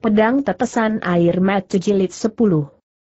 Pedang tetesan air mata jilid 10.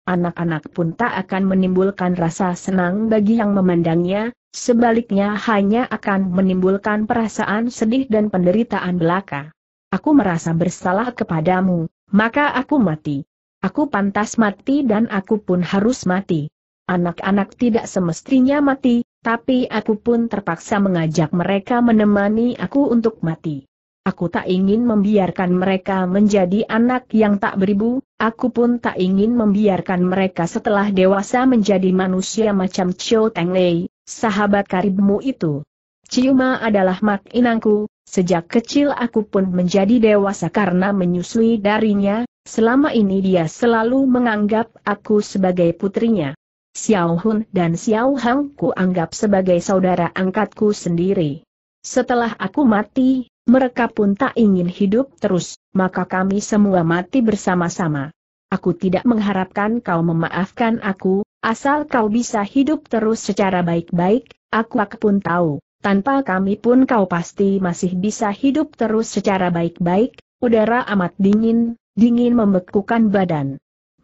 Anak-anak pun tak akan menimbulkan rasa senang bagi yang memandangnya, sebaliknya hanya akan menimbulkan perasaan sedih dan penderitaan belaka. Aku merasa bersalah kepadamu, maka aku mati. Aku pantas mati dan aku pun harus mati. Anak-anak tidak semestinya mati, tapi aku pun terpaksa mengajak mereka menemani aku untuk mati. Aku tak ingin membiarkan mereka menjadi anak yang tak beribu, aku pun tak ingin membiarkan mereka setelah dewasa menjadi manusia macam Chiu Teng Lei, sahabat karibmu itu. Ciuma adalah mak inangku, sejak kecil aku pun menjadi dewasa karena menyusui darinya, selama ini dia selalu menganggap aku sebagai putrinya. Xiao Hun dan Xiao Hang ku anggap sebagai saudara angkatku sendiri. Setelah aku mati, mereka pun tak ingin hidup terus, maka kami semua mati bersama-sama. Aku tidak mengharapkan kau memaafkan aku, asal kau bisa hidup terus secara baik-baik, aku pun tahu, tanpa kami pun kau pasti masih bisa hidup terus secara baik-baik, udara amat dingin, dingin membekukan badan.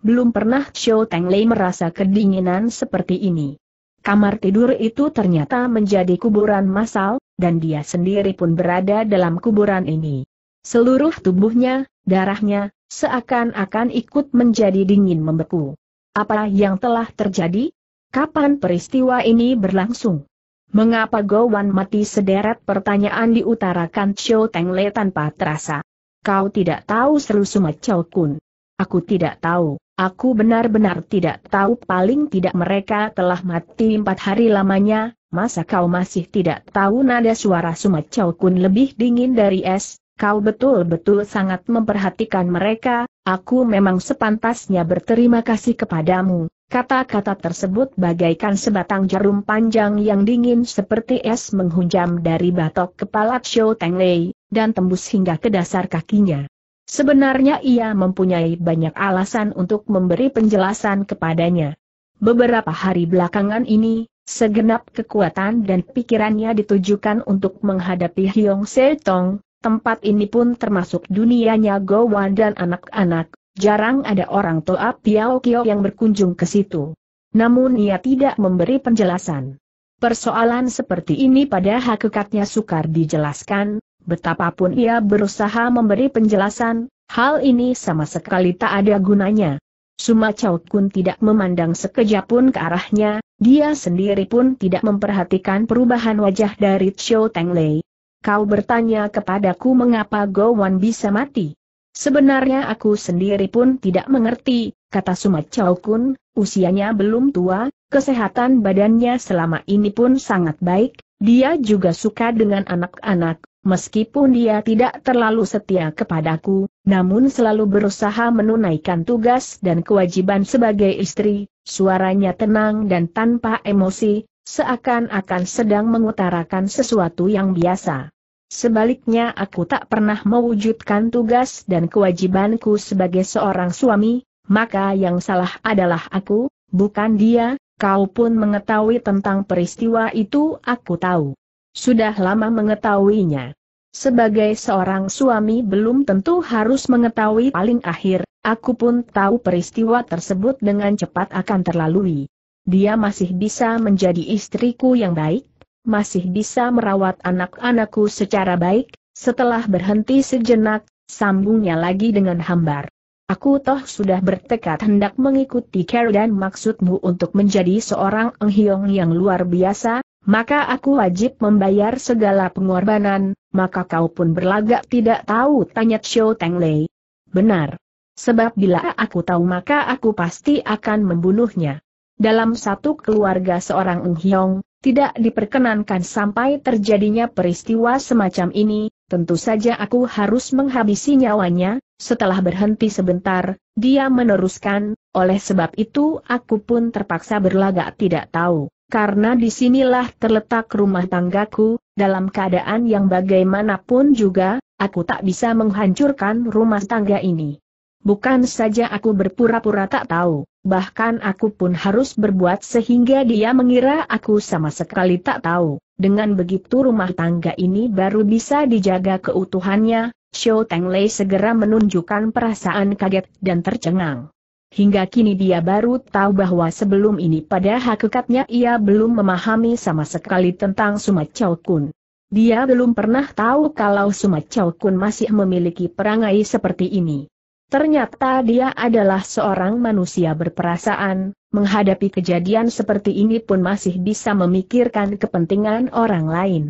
Belum pernah Xiao Lei merasa kedinginan seperti ini. Kamar tidur itu ternyata menjadi kuburan massal, dan dia sendiri pun berada dalam kuburan ini. Seluruh tubuhnya, darahnya, seakan-akan ikut menjadi dingin membeku. Apa yang telah terjadi? Kapan peristiwa ini berlangsung? Mengapa Gowan mati sederet pertanyaan diutarakan Cho Le tanpa terasa? Kau tidak tahu seru Sumat Chow Kun. Aku tidak tahu, aku benar-benar tidak tahu paling tidak mereka telah mati empat hari lamanya, masa kau masih tidak tahu nada suara sumat Sumacau Kun lebih dingin dari es, kau betul-betul sangat memperhatikan mereka, aku memang sepantasnya berterima kasih kepadamu. Kata-kata tersebut bagaikan sebatang jarum panjang yang dingin seperti es menghunjam dari batok kepala Xiao Tenglei, dan tembus hingga ke dasar kakinya. Sebenarnya ia mempunyai banyak alasan untuk memberi penjelasan kepadanya. Beberapa hari belakangan ini, Segenap kekuatan dan pikirannya ditujukan untuk menghadapi Hyong Setong, tempat ini pun termasuk dunianya Gowan dan anak-anak, jarang ada orang Toa Piao Kio yang berkunjung ke situ. Namun ia tidak memberi penjelasan. Persoalan seperti ini pada hakikatnya sukar dijelaskan, betapapun ia berusaha memberi penjelasan, hal ini sama sekali tak ada gunanya. Suma Chow Kun tidak memandang sekejap pun ke arahnya, dia sendiri pun tidak memperhatikan perubahan wajah dari Chow Teng Lei. Kau bertanya kepadaku mengapa Go Wan bisa mati? Sebenarnya aku sendiri pun tidak mengerti, kata Suma Chow Kun, usianya belum tua, kesehatan badannya selama ini pun sangat baik, dia juga suka dengan anak-anak, Meskipun dia tidak terlalu setia kepadaku, namun selalu berusaha menunaikan tugas dan kewajiban sebagai istri, suaranya tenang dan tanpa emosi, seakan-akan sedang mengutarakan sesuatu yang biasa. Sebaliknya aku tak pernah mewujudkan tugas dan kewajibanku sebagai seorang suami, maka yang salah adalah aku, bukan dia, kau pun mengetahui tentang peristiwa itu aku tahu. Sudah lama mengetahuinya. Sebagai seorang suami belum tentu harus mengetahui paling akhir, aku pun tahu peristiwa tersebut dengan cepat akan terlalui. Dia masih bisa menjadi istriku yang baik, masih bisa merawat anak-anakku secara baik, setelah berhenti sejenak, sambungnya lagi dengan hambar. Aku toh sudah bertekad hendak mengikuti care dan maksudmu untuk menjadi seorang enghiong yang luar biasa, maka aku wajib membayar segala pengorbanan, maka kau pun berlagak tidak tahu tanya Xiao Teng Lei. Benar. Sebab bila aku tahu maka aku pasti akan membunuhnya. Dalam satu keluarga seorang Ung Hiong, tidak diperkenankan sampai terjadinya peristiwa semacam ini, tentu saja aku harus menghabisi nyawanya, setelah berhenti sebentar, dia meneruskan, oleh sebab itu aku pun terpaksa berlagak tidak tahu karena disinilah terletak rumah tanggaku, dalam keadaan yang bagaimanapun juga, aku tak bisa menghancurkan rumah tangga ini. Bukan saja aku berpura-pura tak tahu, bahkan aku pun harus berbuat sehingga dia mengira aku sama sekali tak tahu. Dengan begitu rumah tangga ini baru bisa dijaga keutuhannya, Xiao Teng Lei segera menunjukkan perasaan kaget dan tercengang. Hingga kini dia baru tahu bahwa sebelum ini pada hakikatnya ia belum memahami sama sekali tentang Suma Chow Kun. Dia belum pernah tahu kalau Suma Chow Kun masih memiliki perangai seperti ini. Ternyata dia adalah seorang manusia berperasaan, menghadapi kejadian seperti ini pun masih bisa memikirkan kepentingan orang lain.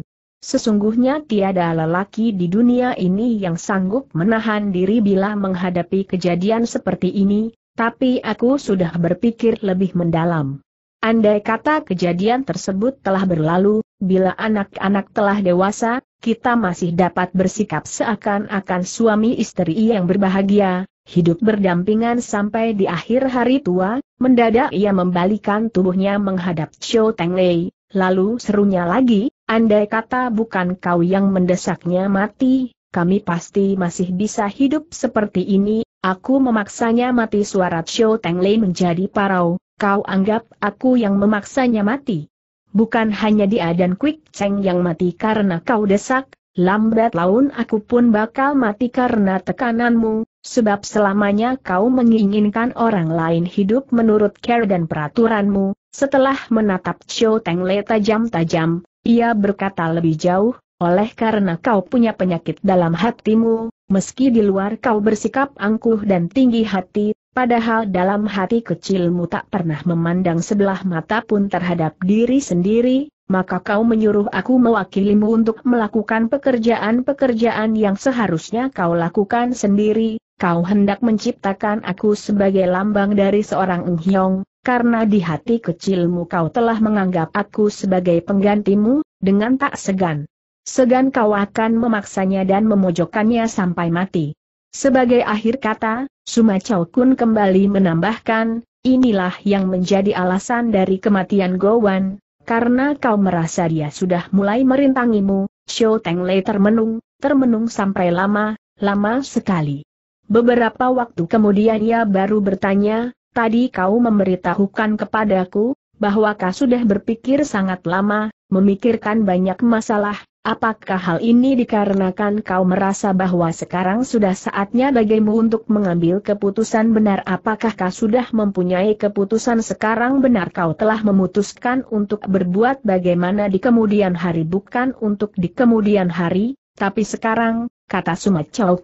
Sesungguhnya tiada lelaki di dunia ini yang sanggup menahan diri bila menghadapi kejadian seperti ini, tapi aku sudah berpikir lebih mendalam. Andai kata kejadian tersebut telah berlalu, bila anak-anak telah dewasa, kita masih dapat bersikap seakan-akan suami istri yang berbahagia, hidup berdampingan sampai di akhir hari tua, mendadak ia membalikan tubuhnya menghadap Cho Teng Lei, lalu serunya lagi, andai kata bukan kau yang mendesaknya mati, kami pasti masih bisa hidup seperti ini, Aku memaksanya mati suara Teng Lei menjadi parau, kau anggap aku yang memaksanya mati. Bukan hanya dia dan Quick Cheng yang mati karena kau desak, lambat laun aku pun bakal mati karena tekananmu, sebab selamanya kau menginginkan orang lain hidup menurut care dan peraturanmu. Setelah menatap Teng Lei tajam-tajam, ia berkata lebih jauh, oleh karena kau punya penyakit dalam hatimu, Meski di luar kau bersikap angkuh dan tinggi hati, padahal dalam hati kecilmu tak pernah memandang sebelah mata pun terhadap diri sendiri, maka kau menyuruh aku mewakilimu untuk melakukan pekerjaan-pekerjaan yang seharusnya kau lakukan sendiri, kau hendak menciptakan aku sebagai lambang dari seorang Enghyong, karena di hati kecilmu kau telah menganggap aku sebagai penggantimu, dengan tak segan segan kau akan memaksanya dan memojokkannya sampai mati. Sebagai akhir kata, Suma Chow Kun kembali menambahkan, inilah yang menjadi alasan dari kematian Gowan, karena kau merasa dia sudah mulai merintangimu, Chow Teng Lei termenung, termenung sampai lama, lama sekali. Beberapa waktu kemudian ia baru bertanya, tadi kau memberitahukan kepadaku, bahwa kau sudah berpikir sangat lama, memikirkan banyak masalah, Apakah hal ini dikarenakan kau merasa bahwa sekarang sudah saatnya bagimu untuk mengambil keputusan benar apakah kau sudah mempunyai keputusan sekarang benar kau telah memutuskan untuk berbuat bagaimana di kemudian hari bukan untuk di kemudian hari, tapi sekarang, kata Sumat Chow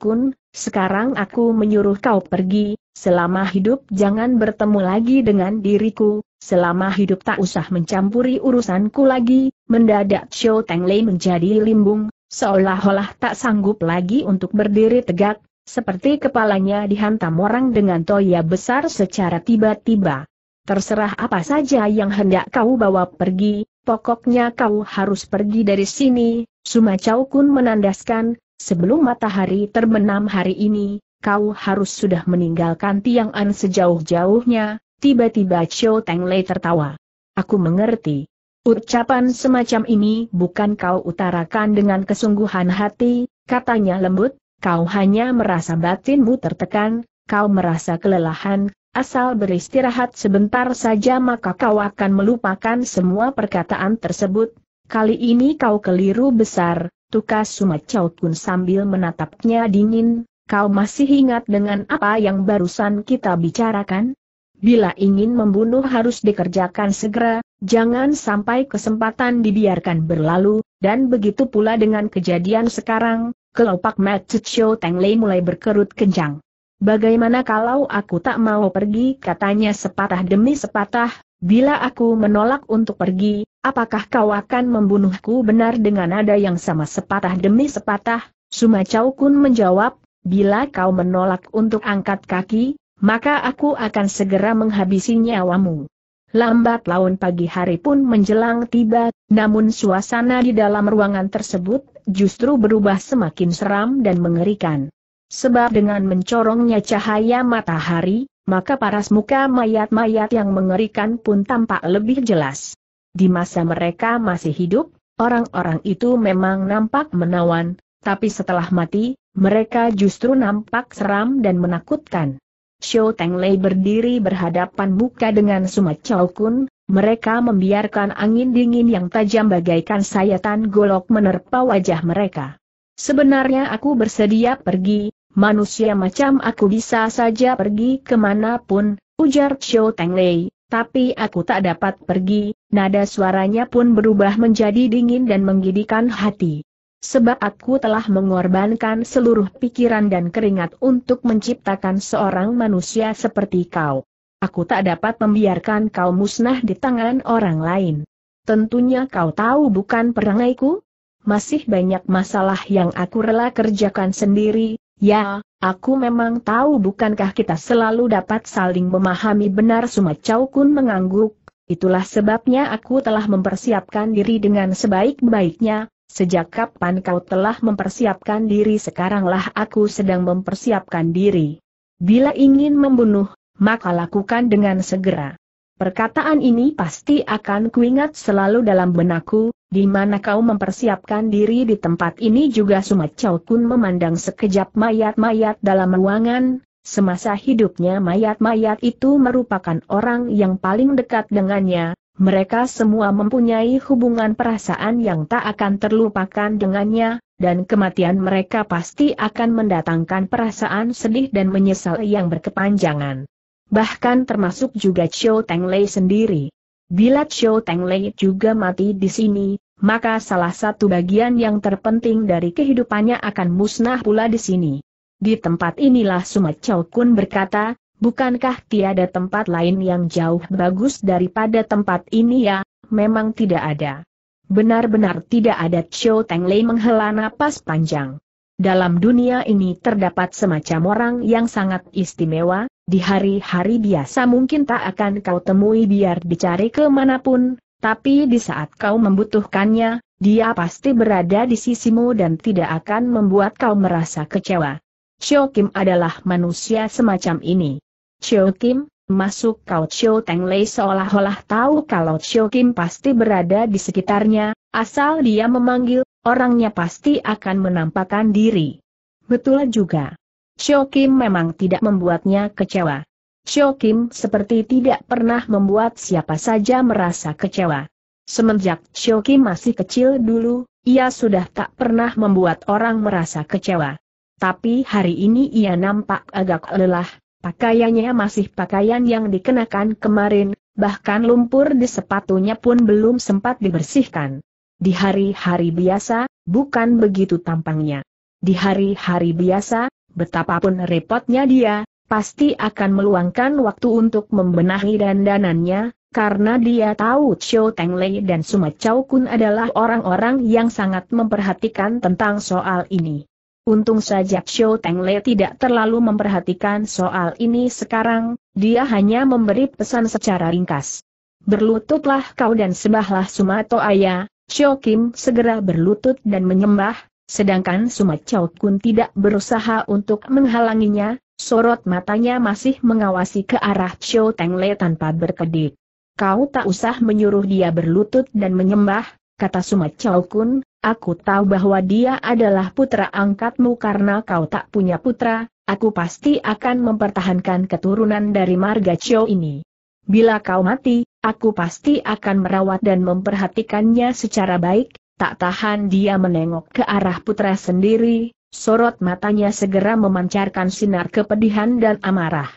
sekarang aku menyuruh kau pergi, selama hidup jangan bertemu lagi dengan diriku, Selama hidup tak usah mencampuri urusanku lagi, mendadak Xiao Lei menjadi limbung, seolah-olah tak sanggup lagi untuk berdiri tegak, seperti kepalanya dihantam orang dengan toya besar secara tiba-tiba. Terserah apa saja yang hendak kau bawa pergi, pokoknya kau harus pergi dari sini, Suma Chau Kun menandaskan, sebelum matahari terbenam hari ini, kau harus sudah meninggalkan Tiang An sejauh-jauhnya, Tiba-tiba Chow Teng Lei tertawa. Aku mengerti. Ucapan semacam ini bukan kau utarakan dengan kesungguhan hati, katanya lembut, kau hanya merasa batinmu tertekan, kau merasa kelelahan, asal beristirahat sebentar saja maka kau akan melupakan semua perkataan tersebut. Kali ini kau keliru besar, tukas Sumat pun pun sambil menatapnya dingin, kau masih ingat dengan apa yang barusan kita bicarakan? Bila ingin membunuh harus dikerjakan segera, jangan sampai kesempatan dibiarkan berlalu, dan begitu pula dengan kejadian sekarang, kelopak Matsucho Lei mulai berkerut kencang. Bagaimana kalau aku tak mau pergi katanya sepatah demi sepatah, bila aku menolak untuk pergi, apakah kau akan membunuhku benar dengan ada yang sama sepatah demi sepatah? Sumacau Kun menjawab, bila kau menolak untuk angkat kaki, maka aku akan segera menghabisi nyawamu. Lambat laun pagi hari pun menjelang tiba, namun suasana di dalam ruangan tersebut justru berubah semakin seram dan mengerikan. Sebab dengan mencorongnya cahaya matahari, maka paras muka mayat-mayat yang mengerikan pun tampak lebih jelas. Di masa mereka masih hidup, orang-orang itu memang nampak menawan, tapi setelah mati, mereka justru nampak seram dan menakutkan. Xiao Teng Lei berdiri berhadapan muka dengan Sumat Chao Kun, mereka membiarkan angin dingin yang tajam bagaikan sayatan golok menerpa wajah mereka. Sebenarnya aku bersedia pergi, manusia macam aku bisa saja pergi kemanapun, ujar Xiao Teng Lei, tapi aku tak dapat pergi, nada suaranya pun berubah menjadi dingin dan menggidikan hati. Sebab aku telah mengorbankan seluruh pikiran dan keringat untuk menciptakan seorang manusia seperti kau. Aku tak dapat membiarkan kau musnah di tangan orang lain. Tentunya kau tahu bukan perangaiku? Masih banyak masalah yang aku rela kerjakan sendiri, ya, aku memang tahu bukankah kita selalu dapat saling memahami benar Sumacau Kun mengangguk, itulah sebabnya aku telah mempersiapkan diri dengan sebaik-baiknya, Sejak kapan kau telah mempersiapkan diri sekaranglah aku sedang mempersiapkan diri. Bila ingin membunuh, maka lakukan dengan segera. Perkataan ini pasti akan kuingat selalu dalam benakku, di mana kau mempersiapkan diri di tempat ini juga Sumacau Kun memandang sekejap mayat-mayat dalam ruangan, semasa hidupnya mayat-mayat itu merupakan orang yang paling dekat dengannya, mereka semua mempunyai hubungan perasaan yang tak akan terlupakan dengannya, dan kematian mereka pasti akan mendatangkan perasaan sedih dan menyesal yang berkepanjangan. Bahkan termasuk juga Teng Lei sendiri. Bila Teng Lei juga mati di sini, maka salah satu bagian yang terpenting dari kehidupannya akan musnah pula di sini. Di tempat inilah Sumat Chow Kun berkata, Bukankah tiada tempat lain yang jauh bagus daripada tempat ini ya? Memang tidak ada. Benar-benar tidak ada Chou Teng Lei menghela napas panjang. Dalam dunia ini terdapat semacam orang yang sangat istimewa, di hari-hari biasa mungkin tak akan kau temui biar dicari kemanapun, tapi di saat kau membutuhkannya, dia pasti berada di sisimu dan tidak akan membuat kau merasa kecewa. Kim adalah manusia semacam ini. Chiu Kim, masuk kau Chiu Teng Lei seolah-olah tahu kalau Chiu Kim pasti berada di sekitarnya, asal dia memanggil, orangnya pasti akan menampakkan diri. Betul juga. Chiu Kim memang tidak membuatnya kecewa. Chiu Kim seperti tidak pernah membuat siapa saja merasa kecewa. Semenjak Chiu Kim masih kecil dulu, ia sudah tak pernah membuat orang merasa kecewa. Tapi hari ini ia nampak agak lelah, Pakaiannya masih pakaian yang dikenakan kemarin, bahkan lumpur di sepatunya pun belum sempat dibersihkan. Di hari-hari biasa, bukan begitu tampangnya. Di hari-hari biasa, betapapun repotnya dia, pasti akan meluangkan waktu untuk membenahi dandanannya, karena dia tahu Cho Teng Lei dan Suma Chow Kun adalah orang-orang yang sangat memperhatikan tentang soal ini. Untung saja Xiao Tengle tidak terlalu memperhatikan soal ini sekarang, dia hanya memberi pesan secara ringkas. Berlututlah kau dan sembahlah Sumato Ayah, Xiao Kim segera berlutut dan menyembah, sedangkan Sumato Kun tidak berusaha untuk menghalanginya, sorot matanya masih mengawasi ke arah Xiao Tengle tanpa berkedip. Kau tak usah menyuruh dia berlutut dan menyembah, kata Sumat Chow Kun, aku tahu bahwa dia adalah putra angkatmu karena kau tak punya putra, aku pasti akan mempertahankan keturunan dari marga Chow ini. Bila kau mati, aku pasti akan merawat dan memperhatikannya secara baik, tak tahan dia menengok ke arah putra sendiri, sorot matanya segera memancarkan sinar kepedihan dan amarah.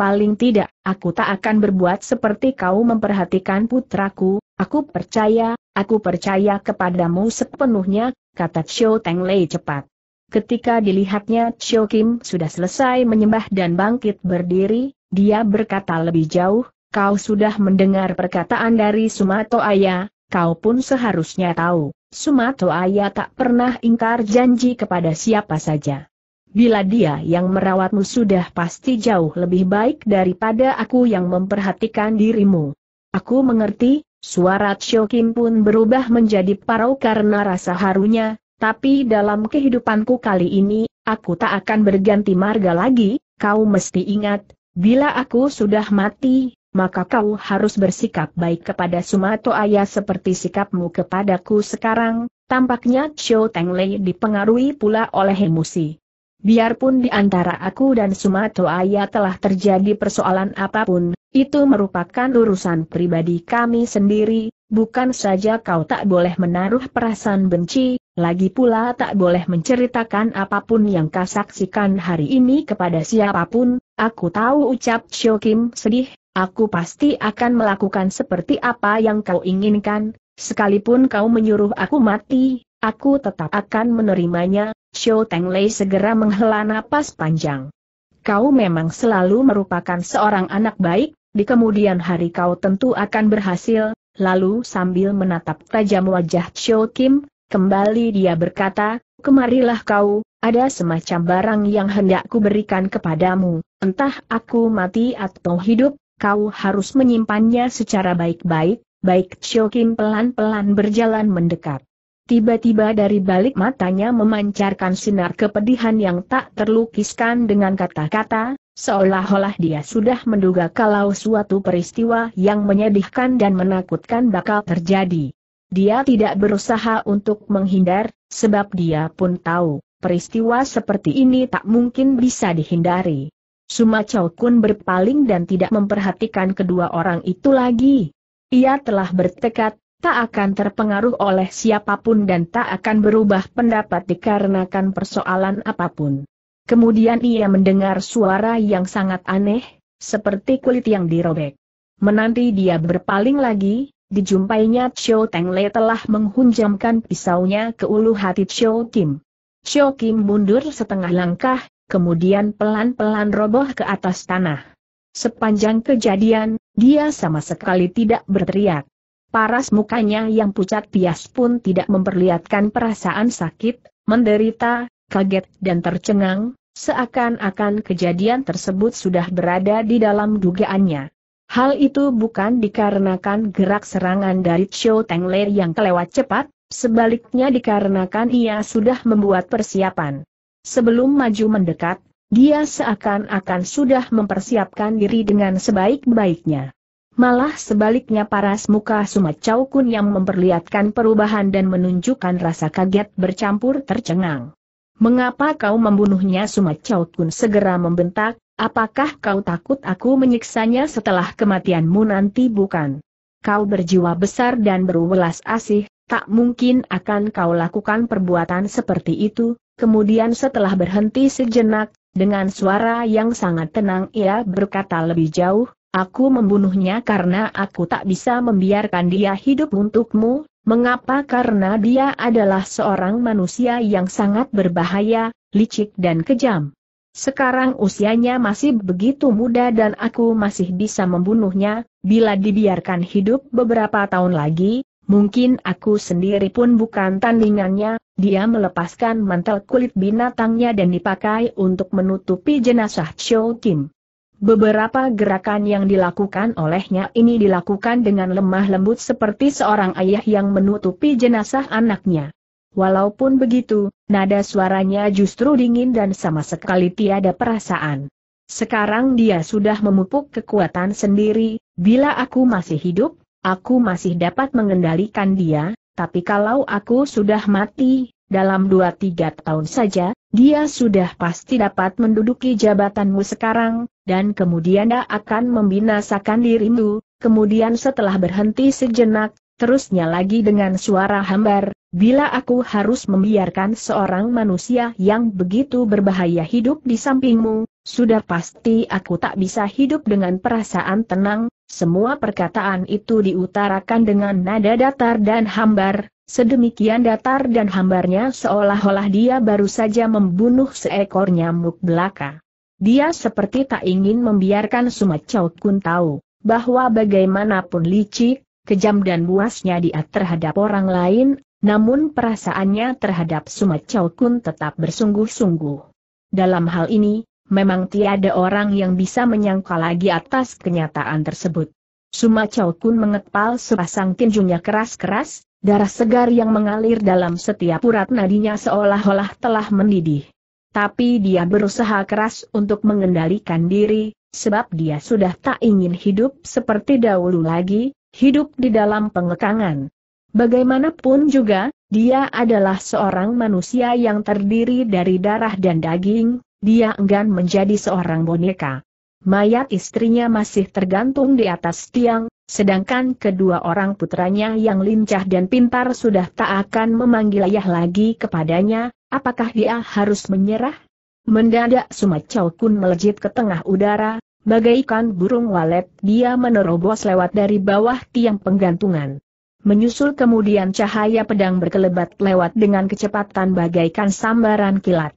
Paling tidak, aku tak akan berbuat seperti kau memperhatikan putraku, Aku percaya, aku percaya kepadamu sepenuhnya, kata Xiao Teng Lei cepat. Ketika dilihatnya Xiao Kim sudah selesai menyembah dan bangkit berdiri, dia berkata lebih jauh, kau sudah mendengar perkataan dari Sumato Ayah, kau pun seharusnya tahu, Sumato Ayah tak pernah ingkar janji kepada siapa saja. Bila dia yang merawatmu sudah pasti jauh lebih baik daripada aku yang memperhatikan dirimu. Aku mengerti, Suara Kim pun berubah menjadi parau karena rasa harunya, tapi dalam kehidupanku kali ini, aku tak akan berganti marga lagi, kau mesti ingat, bila aku sudah mati, maka kau harus bersikap baik kepada Sumato Ayah seperti sikapmu kepadaku sekarang, tampaknya Cho Teng Lei dipengaruhi pula oleh emosi. Biarpun di antara aku dan Sumato Ayah telah terjadi persoalan apapun, itu merupakan urusan pribadi kami sendiri, bukan saja kau tak boleh menaruh perasaan benci, lagi pula tak boleh menceritakan apapun yang kau saksikan hari ini kepada siapapun, aku tahu ucap Chio Kim sedih, aku pasti akan melakukan seperti apa yang kau inginkan, sekalipun kau menyuruh aku mati, aku tetap akan menerimanya, Teng Lei segera menghela napas panjang. Kau memang selalu merupakan seorang anak baik, di kemudian hari kau tentu akan berhasil, lalu sambil menatap tajam wajah Cho Kim, kembali dia berkata, kemarilah kau, ada semacam barang yang hendak berikan kepadamu, entah aku mati atau hidup, kau harus menyimpannya secara baik-baik, baik Cho Kim pelan-pelan berjalan mendekat. Tiba-tiba dari balik matanya memancarkan sinar kepedihan yang tak terlukiskan dengan kata-kata, Seolah-olah dia sudah menduga kalau suatu peristiwa yang menyedihkan dan menakutkan bakal terjadi. Dia tidak berusaha untuk menghindar, sebab dia pun tahu, peristiwa seperti ini tak mungkin bisa dihindari. Chow Kun berpaling dan tidak memperhatikan kedua orang itu lagi. Ia telah bertekad, tak akan terpengaruh oleh siapapun dan tak akan berubah pendapat dikarenakan persoalan apapun. Kemudian ia mendengar suara yang sangat aneh, seperti kulit yang dirobek. Menanti dia berpaling lagi, dijumpainya Teng Lei telah menghunjamkan pisaunya ke ulu hati Chio Kim. Chio Kim mundur setengah langkah, kemudian pelan-pelan roboh ke atas tanah. Sepanjang kejadian, dia sama sekali tidak berteriak. Paras mukanya yang pucat pias pun tidak memperlihatkan perasaan sakit, menderita, kaget dan tercengang, seakan-akan kejadian tersebut sudah berada di dalam dugaannya. Hal itu bukan dikarenakan gerak serangan dari Chou Teng Lei yang kelewat cepat, sebaliknya dikarenakan ia sudah membuat persiapan. Sebelum maju mendekat, dia seakan-akan sudah mempersiapkan diri dengan sebaik-baiknya. Malah sebaliknya paras muka Sumat Caukun Kun yang memperlihatkan perubahan dan menunjukkan rasa kaget bercampur tercengang. Mengapa kau membunuhnya Sumat Chow Kun segera membentak, apakah kau takut aku menyiksanya setelah kematianmu nanti bukan? Kau berjiwa besar dan berwelas asih, tak mungkin akan kau lakukan perbuatan seperti itu, kemudian setelah berhenti sejenak, dengan suara yang sangat tenang ia berkata lebih jauh, Aku membunuhnya karena aku tak bisa membiarkan dia hidup untukmu, Mengapa? Karena dia adalah seorang manusia yang sangat berbahaya, licik dan kejam. Sekarang usianya masih begitu muda dan aku masih bisa membunuhnya, bila dibiarkan hidup beberapa tahun lagi, mungkin aku sendiri pun bukan tandingannya, dia melepaskan mantel kulit binatangnya dan dipakai untuk menutupi jenazah Chow Kim. Beberapa gerakan yang dilakukan olehnya ini dilakukan dengan lemah lembut seperti seorang ayah yang menutupi jenazah anaknya. Walaupun begitu, nada suaranya justru dingin dan sama sekali tiada perasaan. Sekarang dia sudah memupuk kekuatan sendiri, bila aku masih hidup, aku masih dapat mengendalikan dia, tapi kalau aku sudah mati, dalam 2 tiga tahun saja, dia sudah pasti dapat menduduki jabatanmu sekarang, dan kemudian dia akan membinasakan dirimu, kemudian setelah berhenti sejenak, terusnya lagi dengan suara hambar, bila aku harus membiarkan seorang manusia yang begitu berbahaya hidup di sampingmu, sudah pasti aku tak bisa hidup dengan perasaan tenang, semua perkataan itu diutarakan dengan nada datar dan hambar, Sedemikian datar dan hambarnya seolah-olah dia baru saja membunuh seekor nyamuk belaka. Dia seperti tak ingin membiarkan Sumacau Kun tahu, bahwa bagaimanapun licik, kejam dan buasnya dia terhadap orang lain, namun perasaannya terhadap Sumacau Kun tetap bersungguh-sungguh. Dalam hal ini, memang tiada orang yang bisa menyangka lagi atas kenyataan tersebut. Suma Chow Kun mengepal sepasang tinjunya keras-keras, darah segar yang mengalir dalam setiap urat nadinya seolah-olah telah mendidih. Tapi dia berusaha keras untuk mengendalikan diri, sebab dia sudah tak ingin hidup seperti dahulu lagi, hidup di dalam pengekangan. Bagaimanapun juga, dia adalah seorang manusia yang terdiri dari darah dan daging, dia enggan menjadi seorang boneka. Mayat istrinya masih tergantung di atas tiang, sedangkan kedua orang putranya yang lincah dan pintar sudah tak akan memanggil ayah lagi kepadanya, apakah dia harus menyerah? Mendadak Sumacau Kun melejit ke tengah udara, bagaikan burung walet dia menerobos lewat dari bawah tiang penggantungan. Menyusul kemudian cahaya pedang berkelebat lewat dengan kecepatan bagaikan sambaran kilat.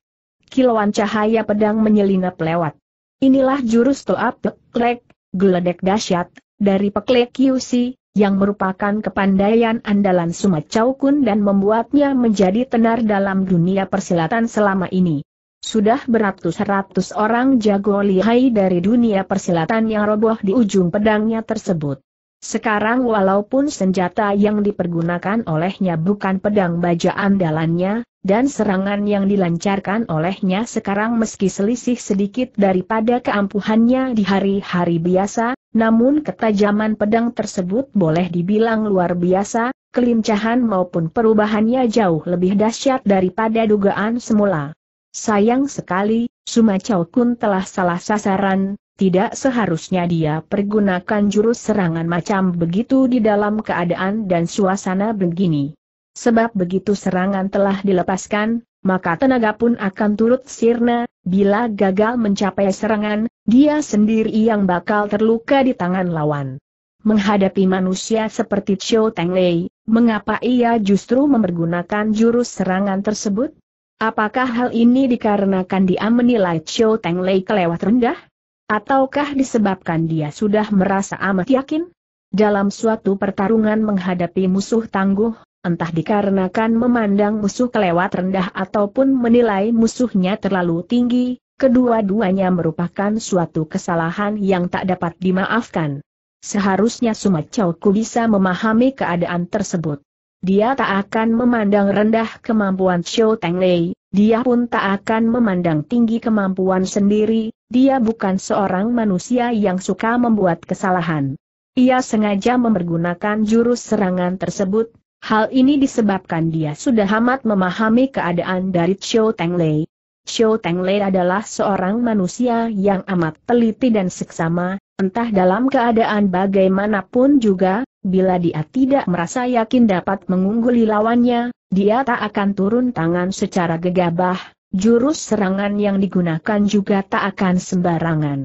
Kilauan cahaya pedang menyelinap lewat. Inilah jurus Toa Peklek, geledek dahsyat, dari Peklek Yusi, yang merupakan kepandaian andalan Sumacau Kun dan membuatnya menjadi tenar dalam dunia persilatan selama ini. Sudah beratus-ratus orang jago lihai dari dunia persilatan yang roboh di ujung pedangnya tersebut. Sekarang walaupun senjata yang dipergunakan olehnya bukan pedang baja andalannya, dan serangan yang dilancarkan olehnya sekarang meski selisih sedikit daripada keampuhannya di hari-hari biasa, namun ketajaman pedang tersebut boleh dibilang luar biasa, kelincahan maupun perubahannya jauh lebih dahsyat daripada dugaan semula. Sayang sekali, Sumacau Kun telah salah sasaran, tidak seharusnya dia pergunakan jurus serangan macam begitu di dalam keadaan dan suasana begini. Sebab begitu serangan telah dilepaskan, maka tenaga pun akan turut sirna, bila gagal mencapai serangan, dia sendiri yang bakal terluka di tangan lawan. Menghadapi manusia seperti Chou Teng Lei, mengapa ia justru mempergunakan jurus serangan tersebut? Apakah hal ini dikarenakan dia menilai Chou Teng Lei kelewat rendah? Ataukah disebabkan dia sudah merasa amat yakin? Dalam suatu pertarungan menghadapi musuh tangguh, entah dikarenakan memandang musuh kelewat rendah ataupun menilai musuhnya terlalu tinggi, kedua-duanya merupakan suatu kesalahan yang tak dapat dimaafkan. Seharusnya Sumacauku bisa memahami keadaan tersebut. Dia tak akan memandang rendah kemampuan Xiao Teng Lei, dia pun tak akan memandang tinggi kemampuan sendiri, dia bukan seorang manusia yang suka membuat kesalahan. Ia sengaja mempergunakan jurus serangan tersebut, hal ini disebabkan dia sudah amat memahami keadaan dari Xiao Lei. Xiao Lei adalah seorang manusia yang amat teliti dan seksama, entah dalam keadaan bagaimanapun juga, bila dia tidak merasa yakin dapat mengungguli lawannya, dia tak akan turun tangan secara gegabah, jurus serangan yang digunakan juga tak akan sembarangan.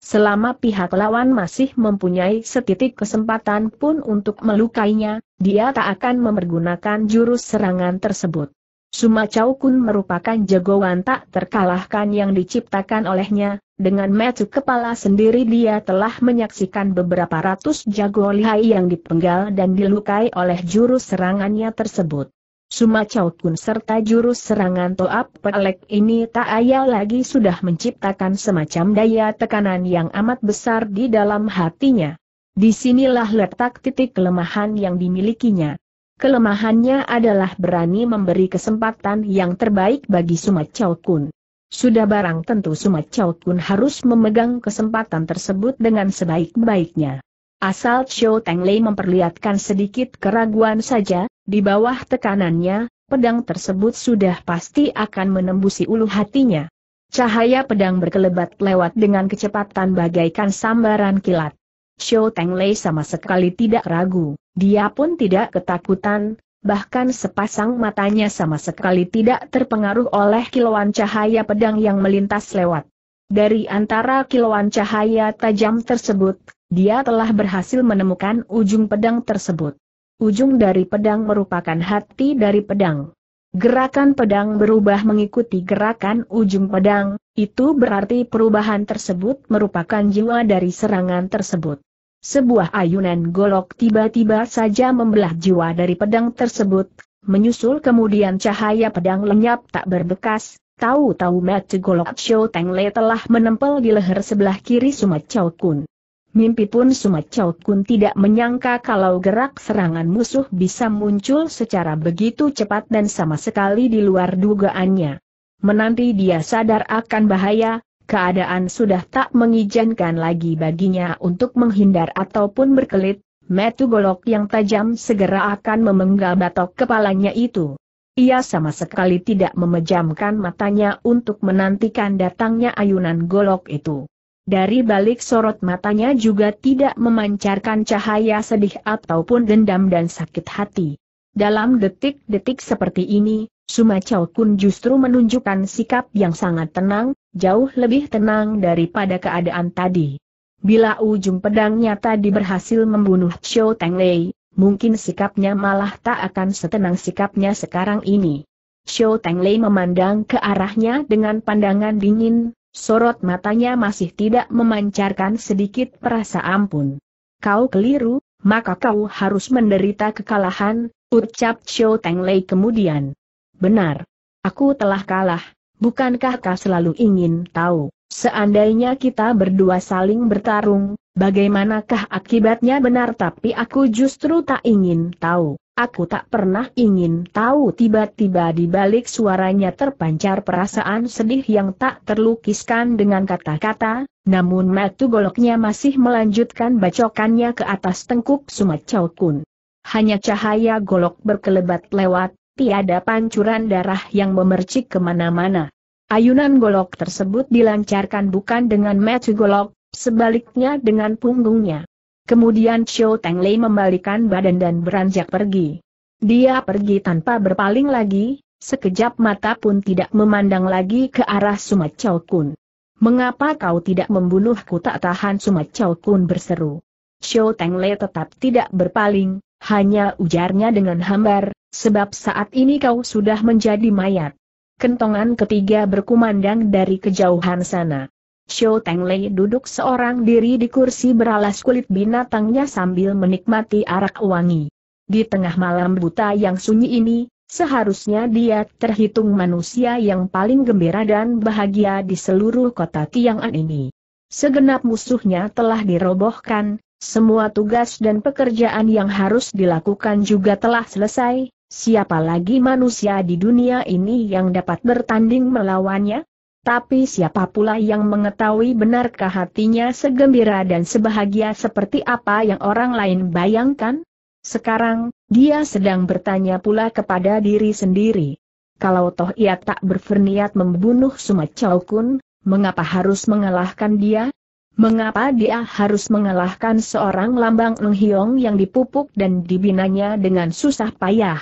Selama pihak lawan masih mempunyai setitik kesempatan pun untuk melukainya, dia tak akan memergunakan jurus serangan tersebut. Chau Kun merupakan jagoan tak terkalahkan yang diciptakan olehnya, dengan metu kepala sendiri dia telah menyaksikan beberapa ratus jago lihai yang dipenggal dan dilukai oleh jurus serangannya tersebut. Suma Chow Kun serta jurus serangan Toap Pelek ini tak ayal lagi sudah menciptakan semacam daya tekanan yang amat besar di dalam hatinya. Disinilah letak titik kelemahan yang dimilikinya. Kelemahannya adalah berani memberi kesempatan yang terbaik bagi Suma Chow Kun. Sudah barang tentu Suma Chow Kun harus memegang kesempatan tersebut dengan sebaik-baiknya. Asal Teng Lei memperlihatkan sedikit keraguan saja, di bawah tekanannya, pedang tersebut sudah pasti akan menembusi ulu hatinya. Cahaya pedang berkelebat lewat dengan kecepatan bagaikan sambaran kilat. Teng Lei sama sekali tidak ragu, dia pun tidak ketakutan, bahkan sepasang matanya sama sekali tidak terpengaruh oleh kilauan cahaya pedang yang melintas lewat. Dari antara kilauan cahaya tajam tersebut, dia telah berhasil menemukan ujung pedang tersebut. Ujung dari pedang merupakan hati dari pedang. Gerakan pedang berubah mengikuti gerakan ujung pedang, itu berarti perubahan tersebut merupakan jiwa dari serangan tersebut. Sebuah ayunan golok tiba-tiba saja membelah jiwa dari pedang tersebut, menyusul kemudian cahaya pedang lenyap tak berbekas, tahu-tahu mati golok Xiao Le telah menempel di leher sebelah kiri Sumat Chow Kun. Mimpi pun Sumat Chow Kun tidak menyangka kalau gerak serangan musuh bisa muncul secara begitu cepat dan sama sekali di luar dugaannya. Menanti dia sadar akan bahaya, keadaan sudah tak mengizinkan lagi baginya untuk menghindar ataupun berkelit, metu golok yang tajam segera akan memenggal batok kepalanya itu. Ia sama sekali tidak memejamkan matanya untuk menantikan datangnya ayunan golok itu. Dari balik sorot matanya juga tidak memancarkan cahaya sedih ataupun dendam dan sakit hati. Dalam detik-detik seperti ini, Suma Chow Kun justru menunjukkan sikap yang sangat tenang, jauh lebih tenang daripada keadaan tadi. Bila ujung pedangnya tadi berhasil membunuh Xiao Teng Lei, mungkin sikapnya malah tak akan setenang sikapnya sekarang ini. Xiao Teng Lei memandang ke arahnya dengan pandangan dingin, Sorot matanya masih tidak memancarkan sedikit perasaan pun. Kau keliru, maka kau harus menderita kekalahan, ucap Xiao Teng Lei kemudian. Benar. Aku telah kalah, bukankah kau selalu ingin tahu, seandainya kita berdua saling bertarung, bagaimanakah akibatnya benar tapi aku justru tak ingin tahu. Aku tak pernah ingin tahu tiba-tiba di balik suaranya terpancar perasaan sedih yang tak terlukiskan dengan kata-kata, namun matu goloknya masih melanjutkan bacokannya ke atas tengkuk Sumat Kun. Hanya cahaya golok berkelebat lewat, tiada pancuran darah yang memercik kemana-mana. Ayunan golok tersebut dilancarkan bukan dengan matu golok, sebaliknya dengan punggungnya. Kemudian Xiao Teng Lei membalikan badan dan beranjak pergi. Dia pergi tanpa berpaling lagi, sekejap mata pun tidak memandang lagi ke arah Sumat Chow Kun. Mengapa kau tidak membunuhku tak tahan Sumat Chow Kun berseru. Xiao Teng Lei tetap tidak berpaling, hanya ujarnya dengan hambar, sebab saat ini kau sudah menjadi mayat. Kentongan ketiga berkumandang dari kejauhan sana. Xiao Tenglei duduk seorang diri di kursi beralas kulit binatangnya sambil menikmati arak wangi. Di tengah malam buta yang sunyi ini, seharusnya dia terhitung manusia yang paling gembira dan bahagia di seluruh kota Tiang'an ini. Segenap musuhnya telah dirobohkan, semua tugas dan pekerjaan yang harus dilakukan juga telah selesai, siapa lagi manusia di dunia ini yang dapat bertanding melawannya? Tapi siapa pula yang mengetahui benarkah hatinya segembira dan sebahagia seperti apa yang orang lain bayangkan? Sekarang, dia sedang bertanya pula kepada diri sendiri. Kalau toh ia tak berferniat membunuh Sumacau Kun, mengapa harus mengalahkan dia? Mengapa dia harus mengalahkan seorang lambang Hiong yang dipupuk dan dibinanya dengan susah payah?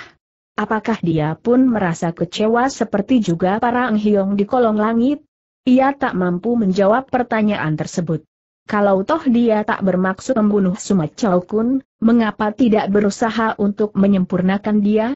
Apakah dia pun merasa kecewa seperti juga para Enghiong di kolong langit? Ia tak mampu menjawab pertanyaan tersebut. Kalau toh dia tak bermaksud membunuh Sumat Chow Kun, mengapa tidak berusaha untuk menyempurnakan dia?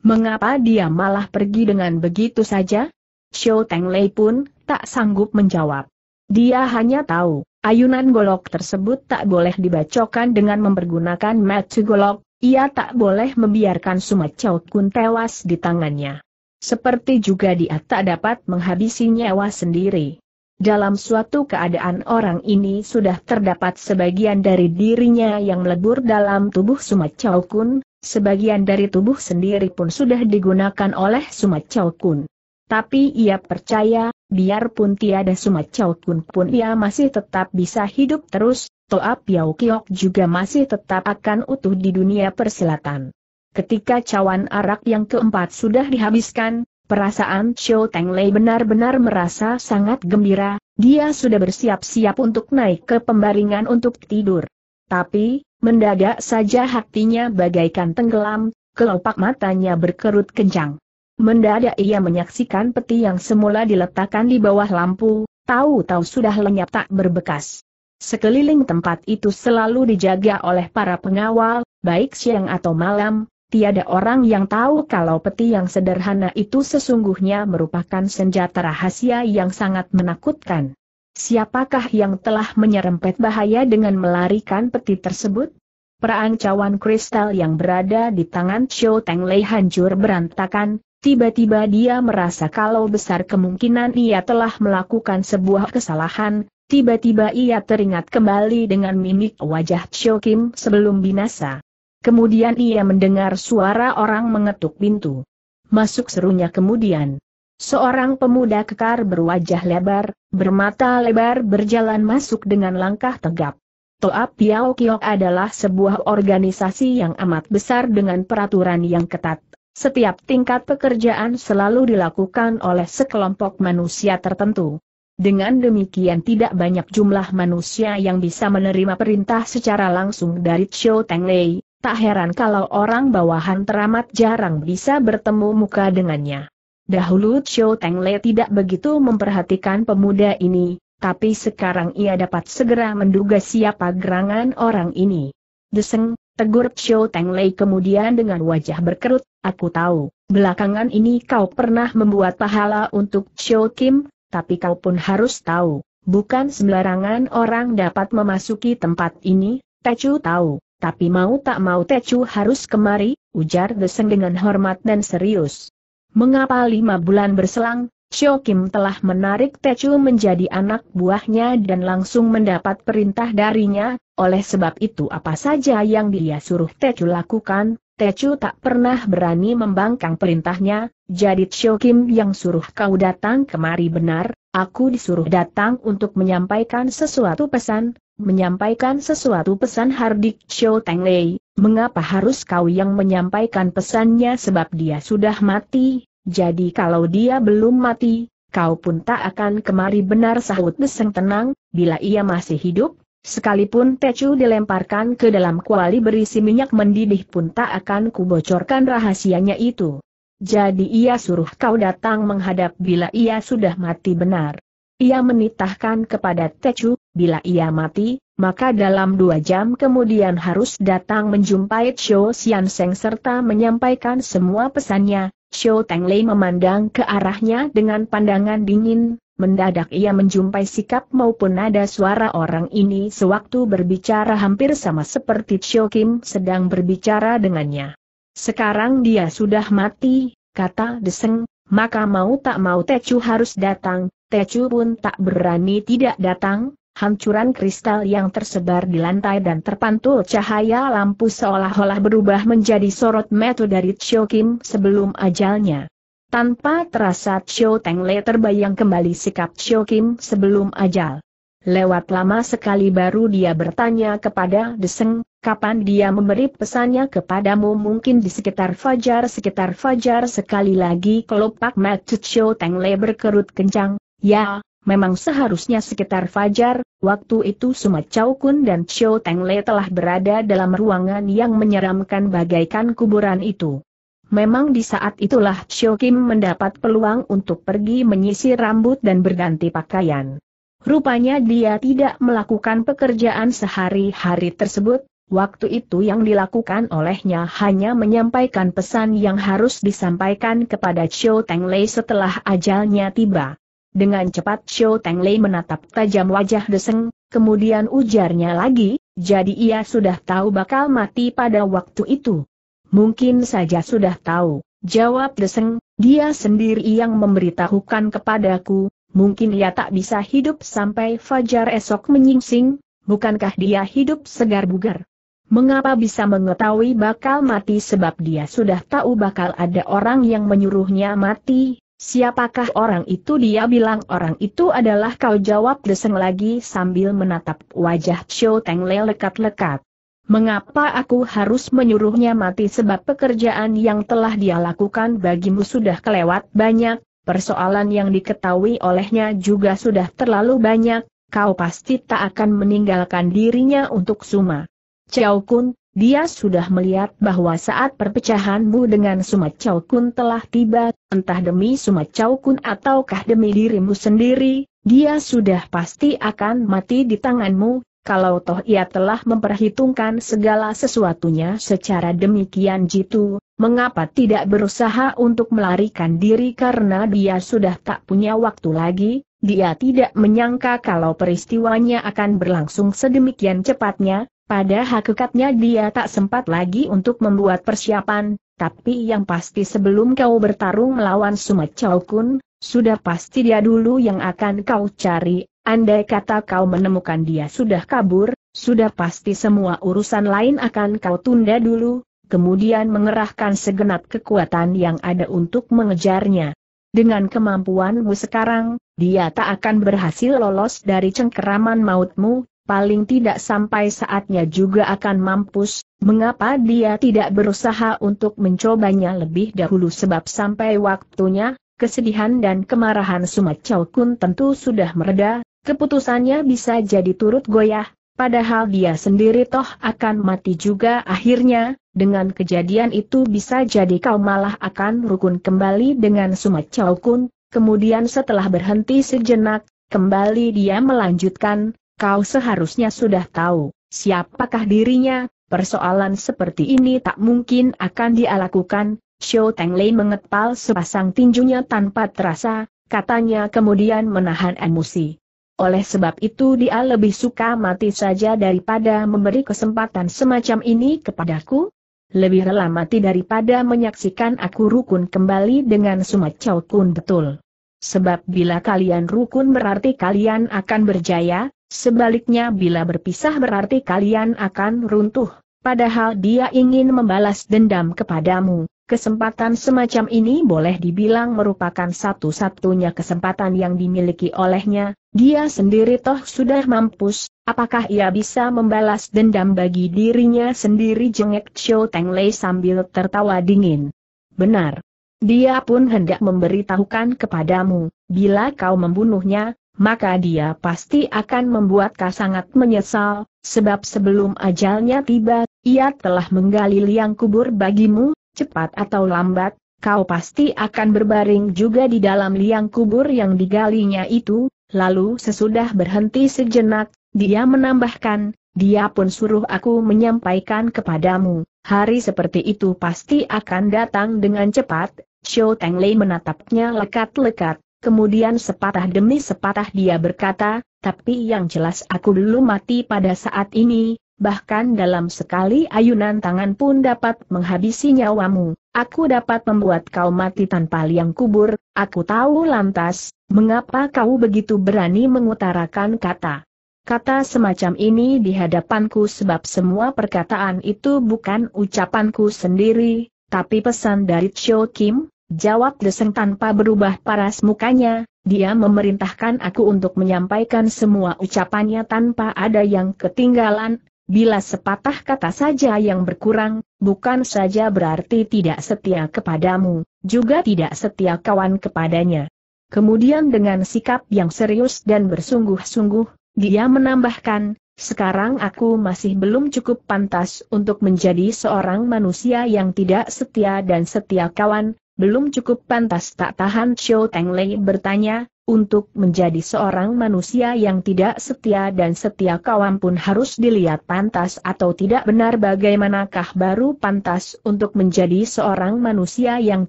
Mengapa dia malah pergi dengan begitu saja? Xiao Teng Lei pun tak sanggup menjawab. Dia hanya tahu, ayunan golok tersebut tak boleh dibacokan dengan mempergunakan metu golok, ia tak boleh membiarkan Sumacau Kun tewas di tangannya. Seperti juga dia tak dapat menghabisi nyawa sendiri. Dalam suatu keadaan orang ini sudah terdapat sebagian dari dirinya yang melebur dalam tubuh Sumacau Kun, sebagian dari tubuh sendiri pun sudah digunakan oleh Sumacau Kun. Tapi ia percaya, Biarpun tiada Sumacau Kun pun ia masih tetap bisa hidup terus, Toa Piao Kiok juga masih tetap akan utuh di dunia persilatan. Ketika cawan arak yang keempat sudah dihabiskan, perasaan Xiao Teng Lei benar-benar merasa sangat gembira, dia sudah bersiap-siap untuk naik ke pembaringan untuk tidur. Tapi, mendadak saja hatinya bagaikan tenggelam, kelopak matanya berkerut kencang. Mendadak ia menyaksikan peti yang semula diletakkan di bawah lampu, tahu-tahu sudah lenyap tak berbekas. Sekeliling tempat itu selalu dijaga oleh para pengawal, baik siang atau malam, tiada orang yang tahu kalau peti yang sederhana itu sesungguhnya merupakan senjata rahasia yang sangat menakutkan. Siapakah yang telah menyerempet bahaya dengan melarikan peti tersebut? Perancawan kristal yang berada di tangan Chou Teng Lei hancur berantakan, Tiba-tiba dia merasa kalau besar kemungkinan ia telah melakukan sebuah kesalahan, tiba-tiba ia teringat kembali dengan mimik wajah Cho Kim sebelum binasa. Kemudian ia mendengar suara orang mengetuk pintu. Masuk serunya kemudian. Seorang pemuda kekar berwajah lebar, bermata lebar berjalan masuk dengan langkah tegap. Toa Piao Kiok adalah sebuah organisasi yang amat besar dengan peraturan yang ketat, setiap tingkat pekerjaan selalu dilakukan oleh sekelompok manusia tertentu. Dengan demikian tidak banyak jumlah manusia yang bisa menerima perintah secara langsung dari Teng Lei. tak heran kalau orang bawahan teramat jarang bisa bertemu muka dengannya. Dahulu Teng Lei tidak begitu memperhatikan pemuda ini, tapi sekarang ia dapat segera menduga siapa gerangan orang ini. Deseng, Tegur Xiao Teng Lei kemudian dengan wajah berkerut, aku tahu, belakangan ini kau pernah membuat pahala untuk Xiao Kim, tapi kau pun harus tahu, bukan sembarangan orang dapat memasuki tempat ini, Tecu tahu, tapi mau tak mau Tecu harus kemari, ujar Deseng dengan hormat dan serius. Mengapa lima bulan berselang, Chio Kim telah menarik Techu menjadi anak buahnya dan langsung mendapat perintah darinya, oleh sebab itu apa saja yang dia suruh Techu lakukan, Techu tak pernah berani membangkang perintahnya, jadi Chio Kim yang suruh kau datang kemari benar, aku disuruh datang untuk menyampaikan sesuatu pesan, menyampaikan sesuatu pesan Hardik Chio Teng Lei, mengapa harus kau yang menyampaikan pesannya sebab dia sudah mati, jadi kalau dia belum mati, kau pun tak akan kemari benar sahut beseng tenang, bila ia masih hidup, sekalipun Tecu dilemparkan ke dalam kuali berisi minyak mendidih pun tak akan kubocorkan rahasianya itu. Jadi ia suruh kau datang menghadap bila ia sudah mati benar. Ia menitahkan kepada Tecu, bila ia mati, maka dalam dua jam kemudian harus datang menjumpai Chou Sian Seng serta menyampaikan semua pesannya, Xiao Tenglei memandang ke arahnya dengan pandangan dingin, mendadak ia menjumpai sikap maupun nada suara orang ini sewaktu berbicara hampir sama seperti Xiao Kim sedang berbicara dengannya. Sekarang dia sudah mati, kata Deseng, maka mau tak mau Techu harus datang, Techu pun tak berani tidak datang, Hancuran kristal yang tersebar di lantai dan terpantul cahaya lampu seolah-olah berubah menjadi sorot metu dari Chio Kim sebelum ajalnya. Tanpa terasa Chio Le terbayang kembali sikap Chio Kim sebelum ajal. Lewat lama sekali baru dia bertanya kepada Deseng, kapan dia memberi pesannya kepadamu mungkin di sekitar Fajar sekitar Fajar sekali lagi kelopak mata Chio Le berkerut kencang, ya, Memang seharusnya sekitar fajar, waktu itu Suma Chow Kun dan Chow Teng Le telah berada dalam ruangan yang menyeramkan bagaikan kuburan itu. Memang di saat itulah Chow Kim mendapat peluang untuk pergi menyisir rambut dan berganti pakaian. Rupanya dia tidak melakukan pekerjaan sehari-hari tersebut, waktu itu yang dilakukan olehnya hanya menyampaikan pesan yang harus disampaikan kepada Chow Teng Le setelah ajalnya tiba. Dengan cepat Xiao Teng Lei menatap tajam wajah Deseng, kemudian ujarnya lagi, jadi ia sudah tahu bakal mati pada waktu itu. Mungkin saja sudah tahu, jawab Deseng, dia sendiri yang memberitahukan kepadaku, mungkin ia tak bisa hidup sampai fajar esok menyingsing, bukankah dia hidup segar bugar? Mengapa bisa mengetahui bakal mati sebab dia sudah tahu bakal ada orang yang menyuruhnya mati, Siapakah orang itu dia bilang orang itu adalah kau jawab deseng lagi sambil menatap wajah Xiu Teng Le lekat-lekat. Mengapa aku harus menyuruhnya mati sebab pekerjaan yang telah dia lakukan bagimu sudah kelewat banyak, persoalan yang diketahui olehnya juga sudah terlalu banyak, kau pasti tak akan meninggalkan dirinya untuk Suma. Ciao Kun, dia sudah melihat bahwa saat perpecahanmu dengan Sumat Chow Kun telah tiba, entah demi Sumat Chow Kun ataukah demi dirimu sendiri, dia sudah pasti akan mati di tanganmu, kalau toh ia telah memperhitungkan segala sesuatunya secara demikian jitu, mengapa tidak berusaha untuk melarikan diri karena dia sudah tak punya waktu lagi, dia tidak menyangka kalau peristiwanya akan berlangsung sedemikian cepatnya, pada hakikatnya dia tak sempat lagi untuk membuat persiapan, tapi yang pasti sebelum kau bertarung melawan Sumat Chow Kun, sudah pasti dia dulu yang akan kau cari, andai kata kau menemukan dia sudah kabur, sudah pasti semua urusan lain akan kau tunda dulu, kemudian mengerahkan segenap kekuatan yang ada untuk mengejarnya. Dengan kemampuanmu sekarang, dia tak akan berhasil lolos dari cengkeraman mautmu, paling tidak sampai saatnya juga akan mampus, mengapa dia tidak berusaha untuk mencobanya lebih dahulu sebab sampai waktunya, kesedihan dan kemarahan Sumat Chow Kun tentu sudah mereda, keputusannya bisa jadi turut goyah, padahal dia sendiri toh akan mati juga akhirnya, dengan kejadian itu bisa jadi kau malah akan rukun kembali dengan Sumat Chow Kun, kemudian setelah berhenti sejenak, Kembali dia melanjutkan, Kau seharusnya sudah tahu, siapakah dirinya, persoalan seperti ini tak mungkin akan dia lakukan. Xiao Lei mengepal sepasang tinjunya tanpa terasa, katanya kemudian menahan emosi. Oleh sebab itu dia lebih suka mati saja daripada memberi kesempatan semacam ini kepadaku. Lebih rela mati daripada menyaksikan aku rukun kembali dengan Sumat Chow Kun betul. Sebab bila kalian rukun berarti kalian akan berjaya, Sebaliknya bila berpisah berarti kalian akan runtuh, padahal dia ingin membalas dendam kepadamu. Kesempatan semacam ini boleh dibilang merupakan satu-satunya kesempatan yang dimiliki olehnya, dia sendiri toh sudah mampus, apakah ia bisa membalas dendam bagi dirinya sendiri jengek Xiao Teng Lei sambil tertawa dingin. Benar. Dia pun hendak memberitahukan kepadamu, bila kau membunuhnya, maka dia pasti akan membuat kau sangat menyesal, sebab sebelum ajalnya tiba, ia telah menggali liang kubur bagimu, cepat atau lambat, kau pasti akan berbaring juga di dalam liang kubur yang digalinya itu, lalu sesudah berhenti sejenak, dia menambahkan, dia pun suruh aku menyampaikan kepadamu, hari seperti itu pasti akan datang dengan cepat, Xiao Lei menatapnya lekat-lekat, Kemudian sepatah demi sepatah dia berkata, tapi yang jelas aku belum mati pada saat ini, bahkan dalam sekali ayunan tangan pun dapat menghabisi nyawamu, aku dapat membuat kau mati tanpa liang kubur, aku tahu lantas, mengapa kau begitu berani mengutarakan kata. Kata semacam ini di hadapanku sebab semua perkataan itu bukan ucapanku sendiri, tapi pesan dari Cho Kim, Jawab Deseng tanpa berubah paras mukanya, dia memerintahkan aku untuk menyampaikan semua ucapannya tanpa ada yang ketinggalan, bila sepatah kata saja yang berkurang, bukan saja berarti tidak setia kepadamu, juga tidak setia kawan kepadanya. Kemudian dengan sikap yang serius dan bersungguh-sungguh, dia menambahkan, sekarang aku masih belum cukup pantas untuk menjadi seorang manusia yang tidak setia dan setia kawan, belum cukup pantas tak tahan Xiao Teng Lei bertanya, untuk menjadi seorang manusia yang tidak setia dan setia kawan pun harus dilihat pantas atau tidak benar bagaimanakah baru pantas untuk menjadi seorang manusia yang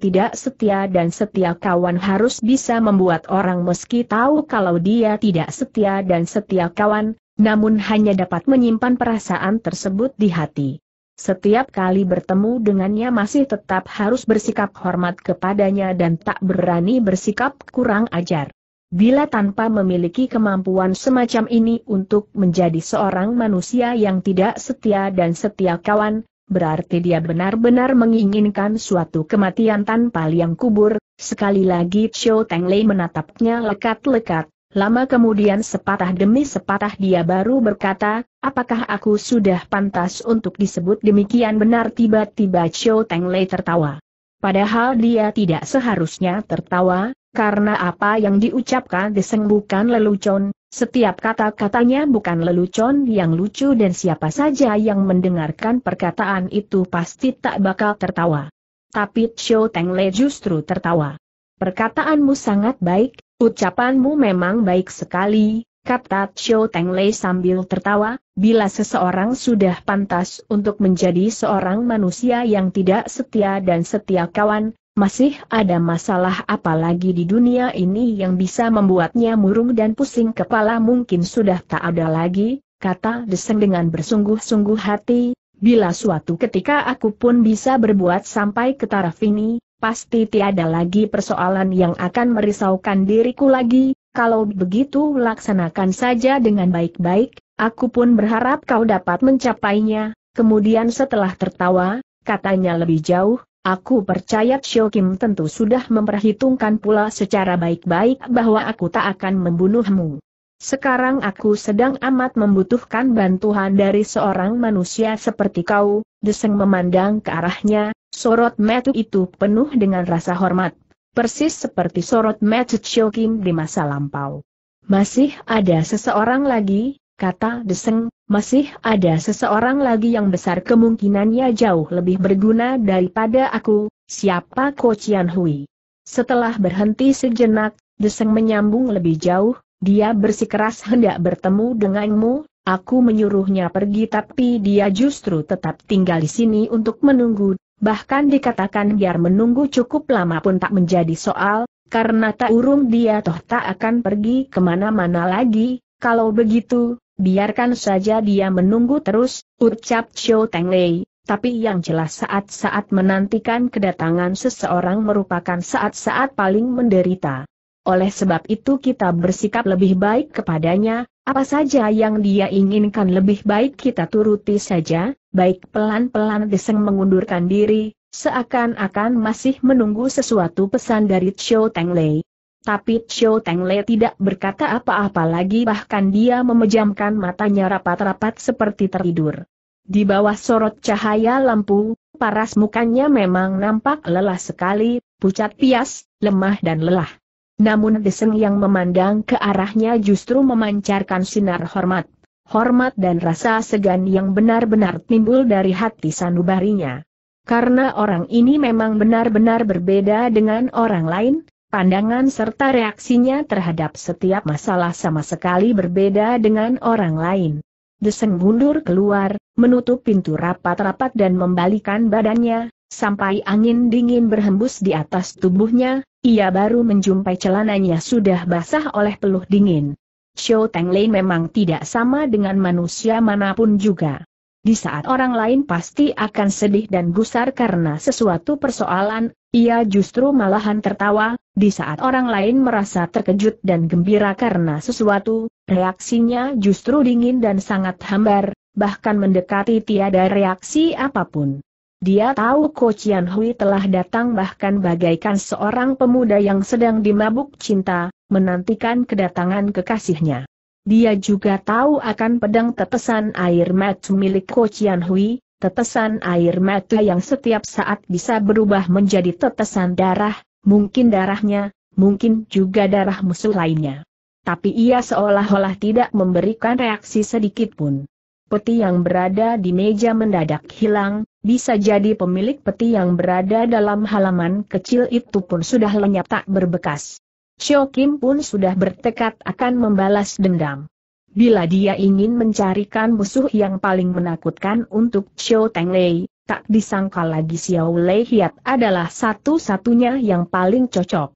tidak setia dan setia kawan harus bisa membuat orang meski tahu kalau dia tidak setia dan setia kawan, namun hanya dapat menyimpan perasaan tersebut di hati. Setiap kali bertemu dengannya masih tetap harus bersikap hormat kepadanya dan tak berani bersikap kurang ajar. Bila tanpa memiliki kemampuan semacam ini untuk menjadi seorang manusia yang tidak setia dan setia kawan, berarti dia benar-benar menginginkan suatu kematian tanpa liang kubur, sekali lagi Xiao Teng Lei menatapnya lekat-lekat, Lama kemudian sepatah demi sepatah dia baru berkata, apakah aku sudah pantas untuk disebut demikian benar tiba-tiba Chow Teng Lei tertawa. Padahal dia tidak seharusnya tertawa, karena apa yang diucapkan geseng bukan lelucon, setiap kata-katanya bukan lelucon yang lucu dan siapa saja yang mendengarkan perkataan itu pasti tak bakal tertawa. Tapi Chow Teng Lei justru tertawa. Perkataanmu sangat baik, Ucapanmu memang baik sekali, kata Xiao Teng Lei sambil tertawa, bila seseorang sudah pantas untuk menjadi seorang manusia yang tidak setia dan setia kawan, masih ada masalah apalagi di dunia ini yang bisa membuatnya murung dan pusing kepala mungkin sudah tak ada lagi, kata Deseng dengan bersungguh-sungguh hati, bila suatu ketika aku pun bisa berbuat sampai ke taraf ini, pasti tiada lagi persoalan yang akan merisaukan diriku lagi, kalau begitu laksanakan saja dengan baik-baik, aku pun berharap kau dapat mencapainya, kemudian setelah tertawa, katanya lebih jauh, aku percaya Xiao Kim tentu sudah memperhitungkan pula secara baik-baik bahwa aku tak akan membunuhmu. Sekarang aku sedang amat membutuhkan bantuan dari seorang manusia seperti kau, Deseng memandang ke arahnya, sorot metu itu penuh dengan rasa hormat, persis seperti sorot metu Kim di masa lampau. Masih ada seseorang lagi, kata Deseng, masih ada seseorang lagi yang besar kemungkinannya jauh lebih berguna daripada aku, siapa Ko Chian Hui. Setelah berhenti sejenak, Deseng menyambung lebih jauh, dia bersikeras hendak bertemu denganmu, Aku menyuruhnya pergi tapi dia justru tetap tinggal di sini untuk menunggu, bahkan dikatakan biar menunggu cukup lama pun tak menjadi soal, karena tak urung dia toh tak akan pergi kemana-mana lagi, kalau begitu, biarkan saja dia menunggu terus, ucap Teng Lei. Tapi yang jelas saat-saat menantikan kedatangan seseorang merupakan saat-saat paling menderita. Oleh sebab itu kita bersikap lebih baik kepadanya, apa saja yang dia inginkan lebih baik kita turuti saja, baik pelan-pelan Deseng mengundurkan diri, seakan-akan masih menunggu sesuatu pesan dari Chou Teng Lei. Tapi Chou Teng Lei tidak berkata apa-apa lagi bahkan dia memejamkan matanya rapat-rapat seperti tertidur. Di bawah sorot cahaya lampu, paras mukanya memang nampak lelah sekali, pucat pias, lemah dan lelah. Namun Deseng yang memandang ke arahnya justru memancarkan sinar hormat. Hormat dan rasa segan yang benar-benar timbul dari hati sanubarinya. Karena orang ini memang benar-benar berbeda dengan orang lain, pandangan serta reaksinya terhadap setiap masalah sama sekali berbeda dengan orang lain. Deseng mundur keluar, menutup pintu rapat-rapat dan membalikan badannya, sampai angin dingin berhembus di atas tubuhnya, ia baru menjumpai celananya sudah basah oleh peluh dingin. Xiao Tenglin memang tidak sama dengan manusia manapun juga. Di saat orang lain pasti akan sedih dan gusar karena sesuatu persoalan, ia justru malahan tertawa, di saat orang lain merasa terkejut dan gembira karena sesuatu, reaksinya justru dingin dan sangat hambar, bahkan mendekati tiada reaksi apapun. Dia tahu Ko Chian Hui telah datang bahkan bagaikan seorang pemuda yang sedang dimabuk cinta, menantikan kedatangan kekasihnya. Dia juga tahu akan pedang tetesan air mata milik Ko Chian Hui, tetesan air mata yang setiap saat bisa berubah menjadi tetesan darah, mungkin darahnya, mungkin juga darah musuh lainnya. Tapi ia seolah-olah tidak memberikan reaksi sedikit pun. Peti yang berada di meja mendadak hilang, bisa jadi pemilik peti yang berada dalam halaman kecil itu pun sudah lenyap tak berbekas. Xiao Kim pun sudah bertekad akan membalas dendam. Bila dia ingin mencarikan musuh yang paling menakutkan untuk Xiao Teng Lei, tak disangka lagi Xiao Lei Hiat adalah satu-satunya yang paling cocok.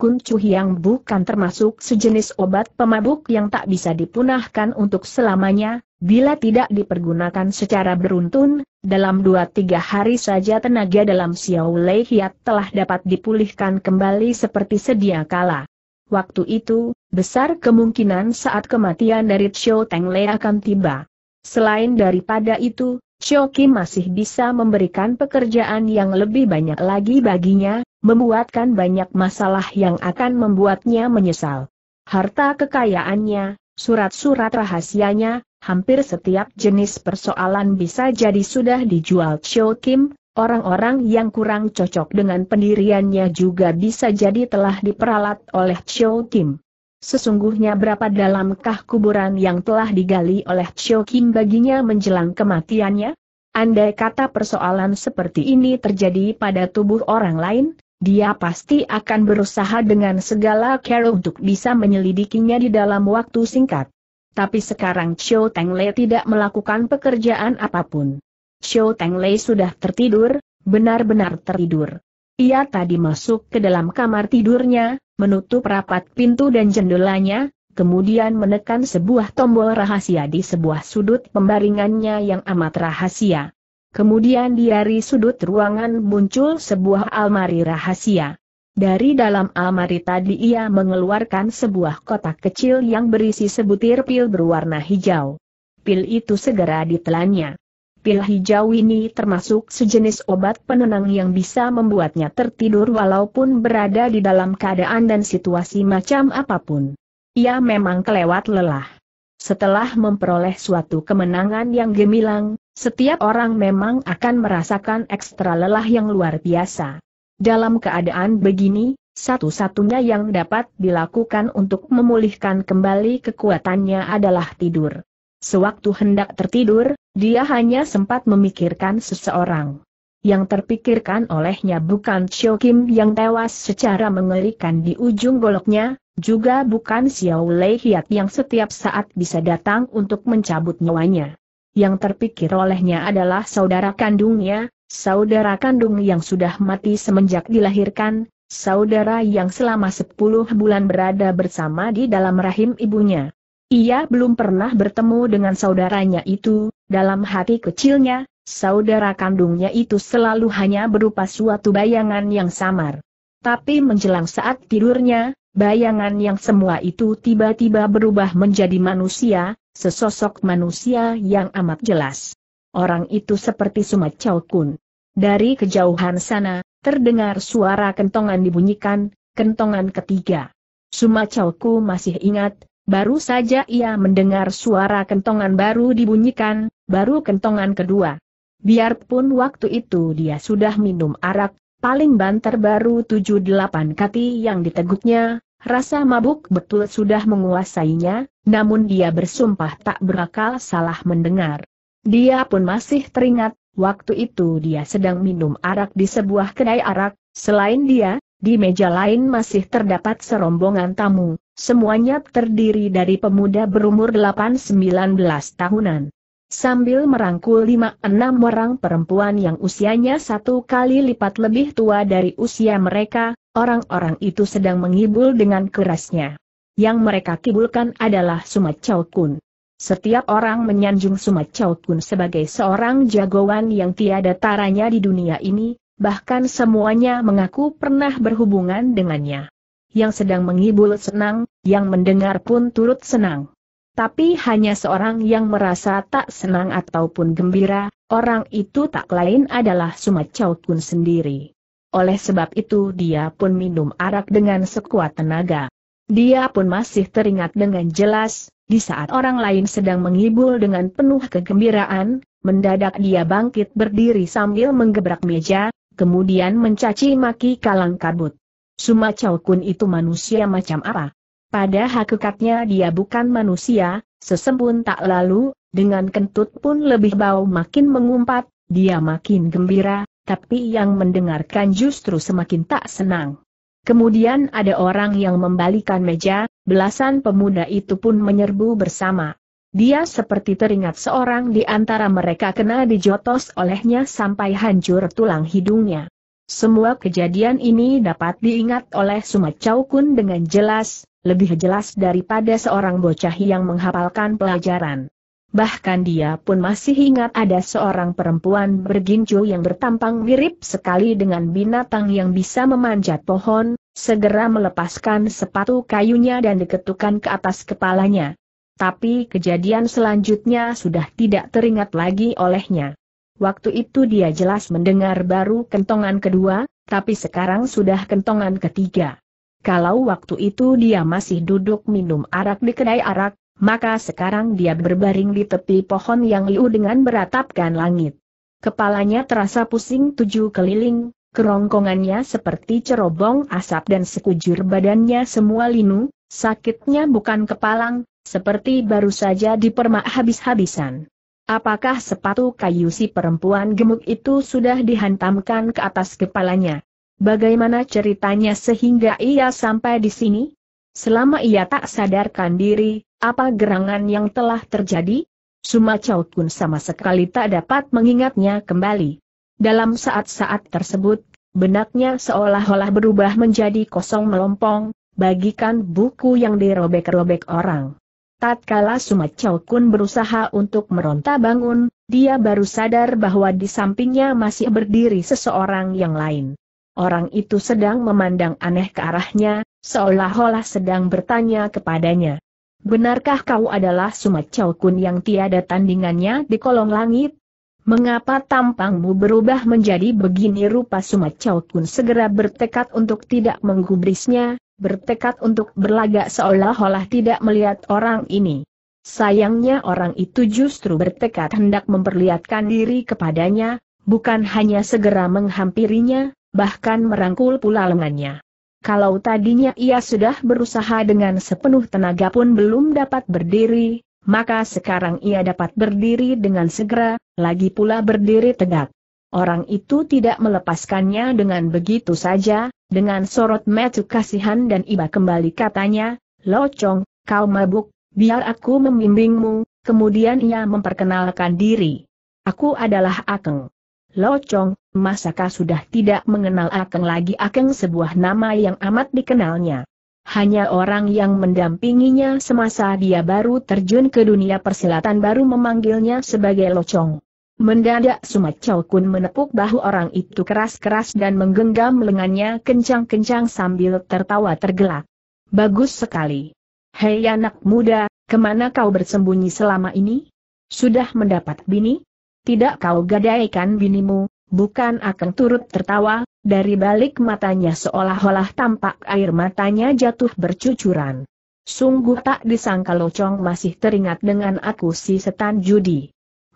Kun Chu yang bukan termasuk sejenis obat pemabuk yang tak bisa dipunahkan untuk selamanya, bila tidak dipergunakan secara beruntun, dalam 2 tiga hari saja tenaga dalam Xiao Lei Hiat telah dapat dipulihkan kembali seperti sedia kala. Waktu itu, besar kemungkinan saat kematian dari Xiao Teng Lei akan tiba. Selain daripada itu, Kim masih bisa memberikan pekerjaan yang lebih banyak lagi baginya, membuatkan banyak masalah yang akan membuatnya menyesal. Harta kekayaannya, surat-surat rahasianya, hampir setiap jenis persoalan bisa jadi sudah dijual Cho Kim, orang-orang yang kurang cocok dengan pendiriannya juga bisa jadi telah diperalat oleh Cho Kim. Sesungguhnya berapa dalamkah kuburan yang telah digali oleh Cho Kim baginya menjelang kematiannya? Andai kata persoalan seperti ini terjadi pada tubuh orang lain, dia pasti akan berusaha dengan segala cara untuk bisa menyelidikinya di dalam waktu singkat. Tapi sekarang Xiao Lei tidak melakukan pekerjaan apapun. Xiao Lei sudah tertidur, benar-benar tertidur. Ia tadi masuk ke dalam kamar tidurnya, menutup rapat pintu dan jendelanya, kemudian menekan sebuah tombol rahasia di sebuah sudut pembaringannya yang amat rahasia. Kemudian dari sudut ruangan muncul sebuah almari rahasia. Dari dalam almari tadi ia mengeluarkan sebuah kotak kecil yang berisi sebutir pil berwarna hijau. Pil itu segera ditelannya. Pil hijau ini termasuk sejenis obat penenang yang bisa membuatnya tertidur walaupun berada di dalam keadaan dan situasi macam apapun. Ia memang kelewat lelah. Setelah memperoleh suatu kemenangan yang gemilang, setiap orang memang akan merasakan ekstra lelah yang luar biasa. Dalam keadaan begini, satu-satunya yang dapat dilakukan untuk memulihkan kembali kekuatannya adalah tidur. Sewaktu hendak tertidur, dia hanya sempat memikirkan seseorang. Yang terpikirkan olehnya bukan Chio Kim yang tewas secara mengerikan di ujung goloknya, juga bukan Xiao Lei Hiat yang setiap saat bisa datang untuk mencabut nyawanya. Yang terpikir olehnya adalah saudara kandungnya, saudara kandung yang sudah mati semenjak dilahirkan, saudara yang selama 10 bulan berada bersama di dalam rahim ibunya. Ia belum pernah bertemu dengan saudaranya itu, dalam hati kecilnya, saudara kandungnya itu selalu hanya berupa suatu bayangan yang samar. Tapi menjelang saat tidurnya, Bayangan yang semua itu tiba-tiba berubah menjadi manusia, sesosok manusia yang amat jelas. Orang itu seperti Sumat Chow Kun. Dari kejauhan sana, terdengar suara kentongan dibunyikan, kentongan ketiga. Sumat Chow Kun masih ingat, baru saja ia mendengar suara kentongan baru dibunyikan, baru kentongan kedua. Biarpun waktu itu dia sudah minum arak, Paling banter baru tujuh delapan kati yang diteguknya, rasa mabuk betul sudah menguasainya, namun dia bersumpah tak berakal salah mendengar. Dia pun masih teringat, waktu itu dia sedang minum arak di sebuah kedai arak, selain dia, di meja lain masih terdapat serombongan tamu, semuanya terdiri dari pemuda berumur 8-19 tahunan sambil merangkul lima enam orang perempuan yang usianya satu kali lipat lebih tua dari usia mereka, orang-orang itu sedang mengibul dengan kerasnya. Yang mereka kibulkan adalah Sumat Chow Kun. Setiap orang menyanjung Sumat Chow Kun sebagai seorang jagoan yang tiada taranya di dunia ini, bahkan semuanya mengaku pernah berhubungan dengannya. Yang sedang mengibul senang, yang mendengar pun turut senang. Tapi hanya seorang yang merasa tak senang ataupun gembira, orang itu tak lain adalah Sumacau Kun sendiri. Oleh sebab itu dia pun minum arak dengan sekuat tenaga. Dia pun masih teringat dengan jelas, di saat orang lain sedang menghibur dengan penuh kegembiraan, mendadak dia bangkit berdiri sambil menggebrak meja, kemudian mencaci maki kalang kabut. Sumacau Kun itu manusia macam apa? Pada hakikatnya dia bukan manusia, sesembun tak lalu, dengan kentut pun lebih bau makin mengumpat, dia makin gembira, tapi yang mendengarkan justru semakin tak senang. Kemudian ada orang yang membalikan meja, belasan pemuda itu pun menyerbu bersama. Dia seperti teringat seorang di antara mereka kena dijotos olehnya sampai hancur tulang hidungnya. Semua kejadian ini dapat diingat oleh Sumacau Kun dengan jelas, lebih jelas daripada seorang bocah yang menghafalkan pelajaran. Bahkan dia pun masih ingat ada seorang perempuan bergincu yang bertampang mirip sekali dengan binatang yang bisa memanjat pohon, segera melepaskan sepatu kayunya dan diketukan ke atas kepalanya. Tapi kejadian selanjutnya sudah tidak teringat lagi olehnya. Waktu itu dia jelas mendengar baru kentongan kedua, tapi sekarang sudah kentongan ketiga. Kalau waktu itu dia masih duduk minum arak di kedai arak, maka sekarang dia berbaring di tepi pohon yang liu dengan beratapkan langit. Kepalanya terasa pusing tujuh keliling, kerongkongannya seperti cerobong asap dan sekujur badannya semua linu, sakitnya bukan kepalang, seperti baru saja dipermak habis-habisan. Apakah sepatu kayu si perempuan gemuk itu sudah dihantamkan ke atas kepalanya? Bagaimana ceritanya sehingga ia sampai di sini? Selama ia tak sadarkan diri, apa gerangan yang telah terjadi? Suma Chow sama sekali tak dapat mengingatnya kembali. Dalam saat-saat tersebut, benaknya seolah-olah berubah menjadi kosong melompong, bagikan buku yang dirobek-robek orang. Tatkala Sumacau Kun berusaha untuk meronta bangun, dia baru sadar bahwa di sampingnya masih berdiri seseorang yang lain. Orang itu sedang memandang aneh ke arahnya, seolah-olah sedang bertanya kepadanya. Benarkah kau adalah Sumacau Kun yang tiada tandingannya di kolong langit? Mengapa tampangmu berubah menjadi begini rupa Sumacau Kun segera bertekad untuk tidak menggubrisnya, bertekad untuk berlagak seolah-olah tidak melihat orang ini. Sayangnya orang itu justru bertekad hendak memperlihatkan diri kepadanya, bukan hanya segera menghampirinya, bahkan merangkul pula lengannya. Kalau tadinya ia sudah berusaha dengan sepenuh tenaga pun belum dapat berdiri, maka sekarang ia dapat berdiri dengan segera, lagi pula berdiri tegak. Orang itu tidak melepaskannya dengan begitu saja, dengan sorot mata kasihan dan iba kembali katanya, Lo Chong, kau mabuk, biar aku membimbingmu, kemudian ia memperkenalkan diri. Aku adalah Akeng. Lo Chong, masakah sudah tidak mengenal Akeng lagi Akeng sebuah nama yang amat dikenalnya. Hanya orang yang mendampinginya semasa dia baru terjun ke dunia persilatan baru memanggilnya sebagai Lo Chong. Mendadak Chow Kun menepuk bahu orang itu keras-keras dan menggenggam lengannya kencang-kencang sambil tertawa tergelak. Bagus sekali. Hei anak muda, kemana kau bersembunyi selama ini? Sudah mendapat bini? Tidak kau gadaikan binimu, bukan akan turut tertawa, dari balik matanya seolah-olah tampak air matanya jatuh bercucuran. Sungguh tak disangka Locong masih teringat dengan aku si setan judi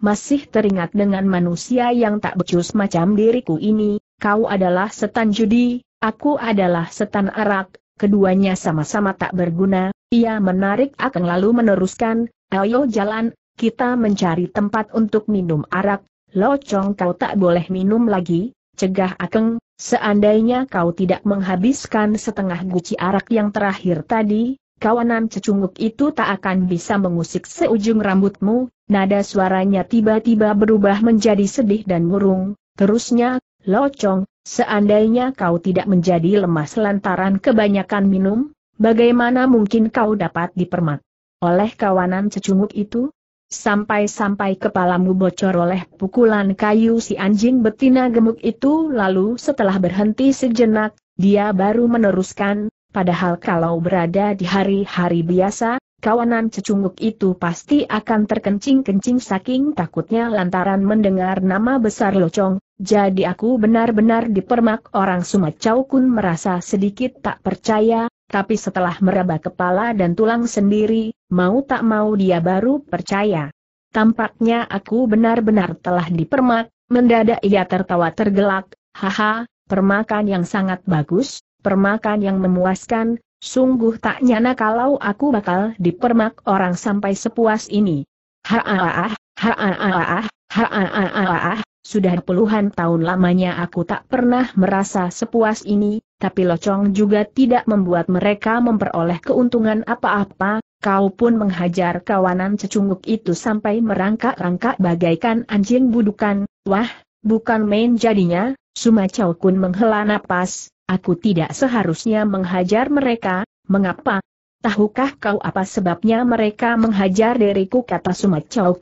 masih teringat dengan manusia yang tak becus macam diriku ini, kau adalah setan judi, aku adalah setan arak, keduanya sama-sama tak berguna, ia menarik akan lalu meneruskan, ayo jalan, kita mencari tempat untuk minum arak, locong kau tak boleh minum lagi, cegah akeng, seandainya kau tidak menghabiskan setengah guci arak yang terakhir tadi, kawanan cecunguk itu tak akan bisa mengusik seujung rambutmu, nada suaranya tiba-tiba berubah menjadi sedih dan murung, terusnya, locong, seandainya kau tidak menjadi lemas lantaran kebanyakan minum, bagaimana mungkin kau dapat dipermak? Oleh kawanan cecunguk itu? Sampai-sampai kepalamu bocor oleh pukulan kayu si anjing betina gemuk itu lalu setelah berhenti sejenak, dia baru meneruskan, Padahal kalau berada di hari-hari biasa, kawanan cecunguk itu pasti akan terkencing-kencing saking takutnya lantaran mendengar nama besar Locong, jadi aku benar-benar dipermak orang Sumacau Kun merasa sedikit tak percaya, tapi setelah meraba kepala dan tulang sendiri, mau tak mau dia baru percaya. Tampaknya aku benar-benar telah dipermak, mendadak ia tertawa tergelak, haha, permakan yang sangat bagus, permakan yang memuaskan, sungguh tak nyana kalau aku bakal dipermak orang sampai sepuas ini. Haaah, haaah, haaah, sudah puluhan tahun lamanya aku tak pernah merasa sepuas ini, tapi locong juga tidak membuat mereka memperoleh keuntungan apa-apa, kau pun menghajar kawanan cecunguk itu sampai merangkak-rangkak bagaikan anjing budukan, wah, bukan main jadinya, Sumacau Kun menghela napas, Aku tidak seharusnya menghajar mereka, mengapa? Tahukah kau apa sebabnya mereka menghajar diriku kata Sumat Chow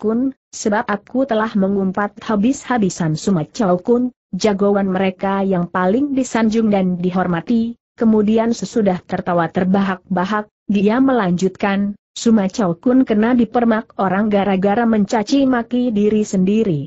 sebab aku telah mengumpat habis-habisan Sumat Chow jagoan mereka yang paling disanjung dan dihormati, kemudian sesudah tertawa terbahak-bahak, dia melanjutkan, Sumat Chow kena dipermak orang gara-gara mencaci maki diri sendiri.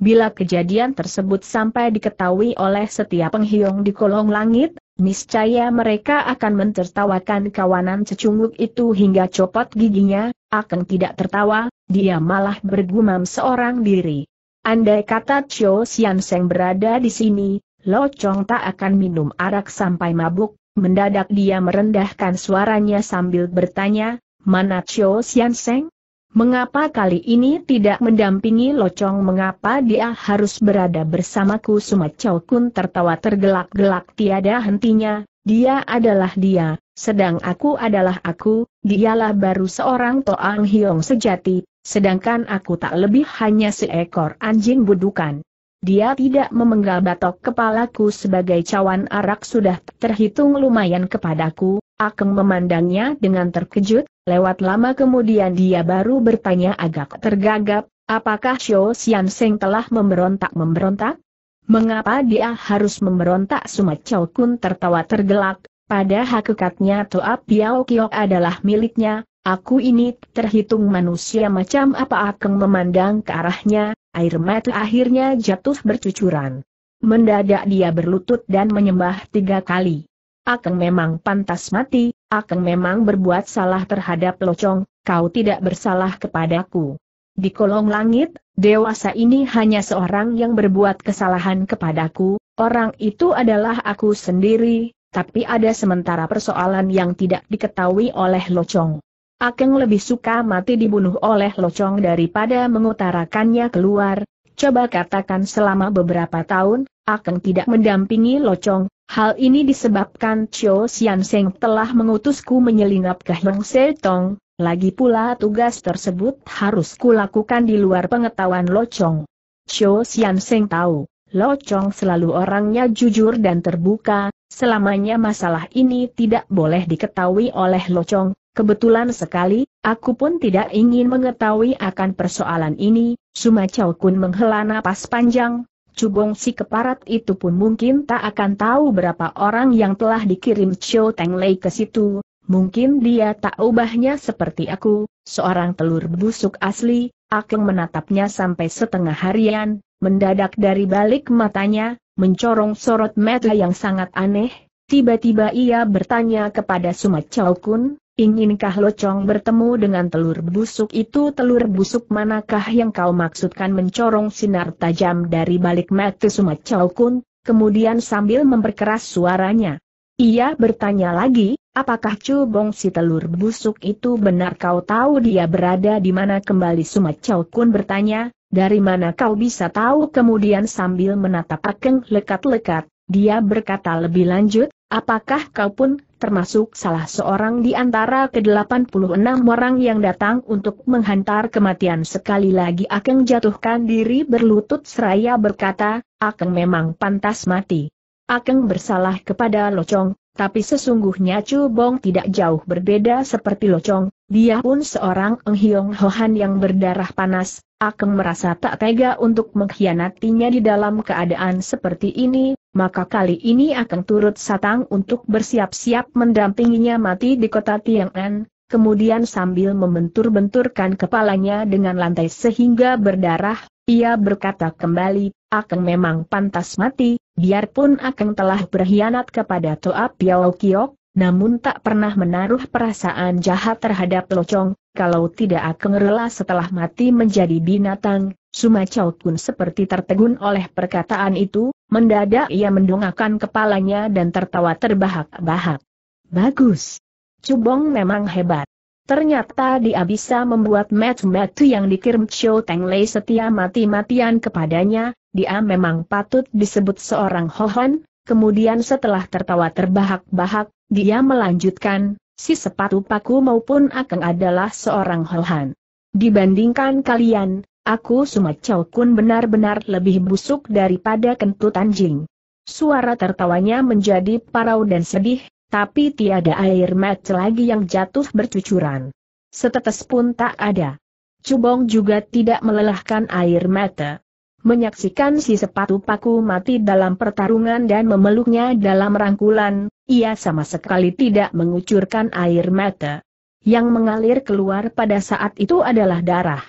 Bila kejadian tersebut sampai diketahui oleh setiap penghiung di kolong langit, niscaya mereka akan mentertawakan kawanan cecunguk itu hingga copot giginya, akan tidak tertawa, dia malah bergumam seorang diri. Andai kata Chou Sian Seng berada di sini, Lo Chong tak akan minum arak sampai mabuk, mendadak dia merendahkan suaranya sambil bertanya, mana Chou Sian Seng? Mengapa kali ini tidak mendampingi Locong? Mengapa dia harus berada bersamaku? Sumacau Kun tertawa tergelak-gelak tiada hentinya, dia adalah dia, sedang aku adalah aku, dialah baru seorang Toang Hiong sejati, sedangkan aku tak lebih hanya seekor anjing budukan. Dia tidak memenggal batok kepalaku sebagai cawan arak sudah terhitung lumayan kepadaku, Akeng memandangnya dengan terkejut, Lewat lama kemudian dia baru bertanya agak tergagap, apakah Xiao Xian Seng telah memberontak-memberontak? Mengapa dia harus memberontak Suma Chow Kun tertawa tergelak, pada hakikatnya Toa Piao Kiok adalah miliknya, aku ini terhitung manusia macam apa Akeng memandang ke arahnya, air mata akhirnya jatuh bercucuran. Mendadak dia berlutut dan menyembah tiga kali. Akeng memang pantas mati, Akeng memang berbuat salah terhadap Locong, kau tidak bersalah kepadaku. Di kolong langit, dewasa ini hanya seorang yang berbuat kesalahan kepadaku, orang itu adalah aku sendiri, tapi ada sementara persoalan yang tidak diketahui oleh Locong. Akeng lebih suka mati dibunuh oleh Locong daripada mengutarakannya keluar, Coba katakan selama beberapa tahun, Akeng tidak mendampingi Locong, Hal ini disebabkan Chou Xian Seng telah mengutusku menyelinap ke Hong Se Tong, lagi pula tugas tersebut harus kulakukan di luar pengetahuan Lo Chong. Chou Xian Seng tahu, Lo Chong selalu orangnya jujur dan terbuka, selamanya masalah ini tidak boleh diketahui oleh Lo Chong. Kebetulan sekali, aku pun tidak ingin mengetahui akan persoalan ini, Suma Chow Kun menghela napas panjang, Cubong si keparat itu pun mungkin tak akan tahu berapa orang yang telah dikirim Cho Teng Lei ke situ, mungkin dia tak ubahnya seperti aku, seorang telur busuk asli, Akeng menatapnya sampai setengah harian, mendadak dari balik matanya, mencorong sorot mata yang sangat aneh, tiba-tiba ia bertanya kepada Sumat Chow Kun, Inginkah locong bertemu dengan telur busuk itu telur busuk manakah yang kau maksudkan mencorong sinar tajam dari balik mata Sumat Kun, kemudian sambil memperkeras suaranya. Ia bertanya lagi, apakah cubong si telur busuk itu benar kau tahu dia berada di mana kembali Sumat Kun bertanya, dari mana kau bisa tahu kemudian sambil menatap Akeng lekat-lekat, dia berkata lebih lanjut, apakah kau pun termasuk salah seorang di antara ke-86 orang yang datang untuk menghantar kematian sekali lagi Akeng jatuhkan diri berlutut seraya berkata, Akeng memang pantas mati. Akeng bersalah kepada Locong, tapi sesungguhnya Chu Bong tidak jauh berbeda seperti Locong, dia pun seorang Eng Hiong Hohan yang berdarah panas, Akeng merasa tak tega untuk mengkhianatinya di dalam keadaan seperti ini, maka kali ini akan turut Satang untuk bersiap-siap mendampinginya mati di kota Tiang'an, kemudian sambil membentur-benturkan kepalanya dengan lantai sehingga berdarah, ia berkata kembali, akan memang pantas mati, biarpun akan telah berkhianat kepada Toa Piao Kiok, namun tak pernah menaruh perasaan jahat terhadap locong, kalau tidak akan rela setelah mati menjadi binatang, Sumacau pun seperti tertegun oleh perkataan itu, mendadak ia mendongakkan kepalanya dan tertawa terbahak-bahak. Bagus. Cubong memang hebat. Ternyata dia bisa membuat metu-metu yang dikirim Chow Teng Lei setia mati-matian kepadanya, dia memang patut disebut seorang hohon, kemudian setelah tertawa terbahak-bahak, dia melanjutkan, si sepatu paku maupun akeng adalah seorang holhan. Dibandingkan kalian, aku Sumacau Kun benar-benar lebih busuk daripada kentut anjing. Suara tertawanya menjadi parau dan sedih, tapi tiada air mata lagi yang jatuh bercucuran. Setetes pun tak ada. Cubong juga tidak melelahkan air mata. Menyaksikan si sepatu paku mati dalam pertarungan dan memeluknya dalam rangkulan, ia sama sekali tidak mengucurkan air mata. Yang mengalir keluar pada saat itu adalah darah.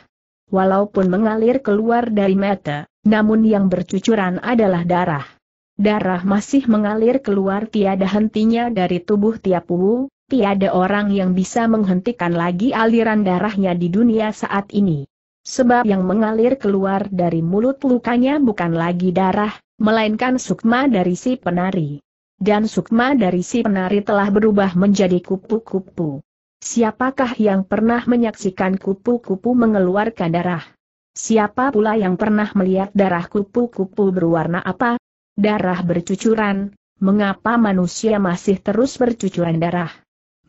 Walaupun mengalir keluar dari mata, namun yang bercucuran adalah darah. Darah masih mengalir keluar tiada hentinya dari tubuh tiap Wu, tiada orang yang bisa menghentikan lagi aliran darahnya di dunia saat ini. Sebab yang mengalir keluar dari mulut lukanya bukan lagi darah, melainkan sukma dari si penari. Dan sukma dari si penari telah berubah menjadi kupu-kupu. Siapakah yang pernah menyaksikan kupu-kupu mengeluarkan darah? Siapa pula yang pernah melihat darah kupu-kupu berwarna apa? Darah bercucuran, mengapa manusia masih terus bercucuran darah?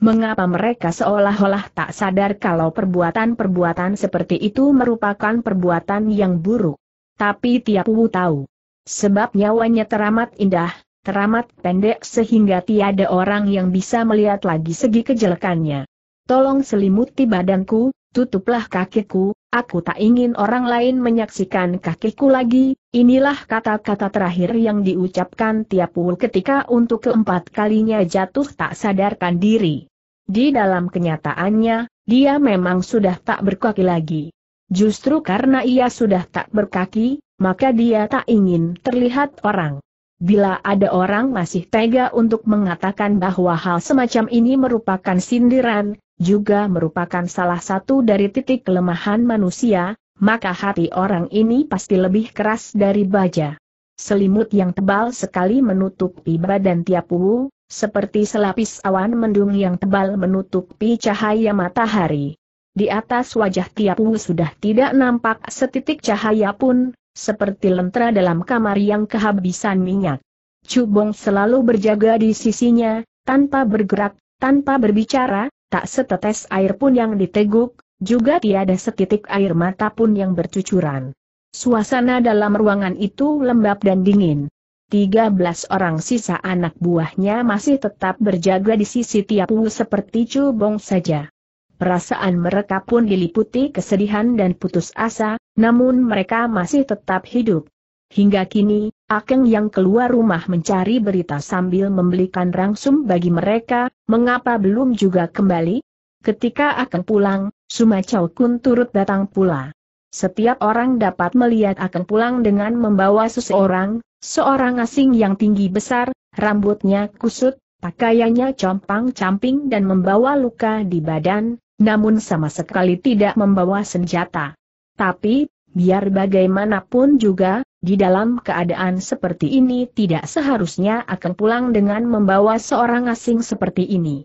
Mengapa mereka seolah-olah tak sadar kalau perbuatan-perbuatan seperti itu merupakan perbuatan yang buruk? Tapi Tiap Wu tahu. Sebab nyawanya teramat indah, teramat pendek sehingga tiada orang yang bisa melihat lagi segi kejelekannya. Tolong selimuti badanku, tutuplah kakiku, aku tak ingin orang lain menyaksikan kakiku lagi, inilah kata-kata terakhir yang diucapkan Tiap Wu ketika untuk keempat kalinya jatuh tak sadarkan diri. Di dalam kenyataannya, dia memang sudah tak berkaki lagi. Justru karena ia sudah tak berkaki, maka dia tak ingin terlihat orang. Bila ada orang masih tega untuk mengatakan bahwa hal semacam ini merupakan sindiran, juga merupakan salah satu dari titik kelemahan manusia, maka hati orang ini pasti lebih keras dari baja. Selimut yang tebal sekali menutupi badan puluh, seperti selapis awan mendung yang tebal menutupi cahaya matahari. Di atas wajah tiap Tiapu sudah tidak nampak setitik cahaya pun, seperti lentera dalam kamar yang kehabisan minyak. Cubong selalu berjaga di sisinya, tanpa bergerak, tanpa berbicara, tak setetes air pun yang diteguk, juga tiada setitik air mata pun yang bercucuran. Suasana dalam ruangan itu lembab dan dingin. 13 orang sisa anak buahnya masih tetap berjaga di sisi tiap wu seperti cubong saja. Perasaan mereka pun diliputi kesedihan dan putus asa, namun mereka masih tetap hidup. Hingga kini, Akeng yang keluar rumah mencari berita sambil membelikan rangsum bagi mereka, mengapa belum juga kembali? Ketika Akeng pulang, Sumacau Kun turut datang pula. Setiap orang dapat melihat akan pulang dengan membawa seseorang, seorang asing yang tinggi besar, rambutnya kusut, pakaiannya compang-camping dan membawa luka di badan, namun sama sekali tidak membawa senjata. Tapi, biar bagaimanapun juga, di dalam keadaan seperti ini tidak seharusnya akan pulang dengan membawa seorang asing seperti ini.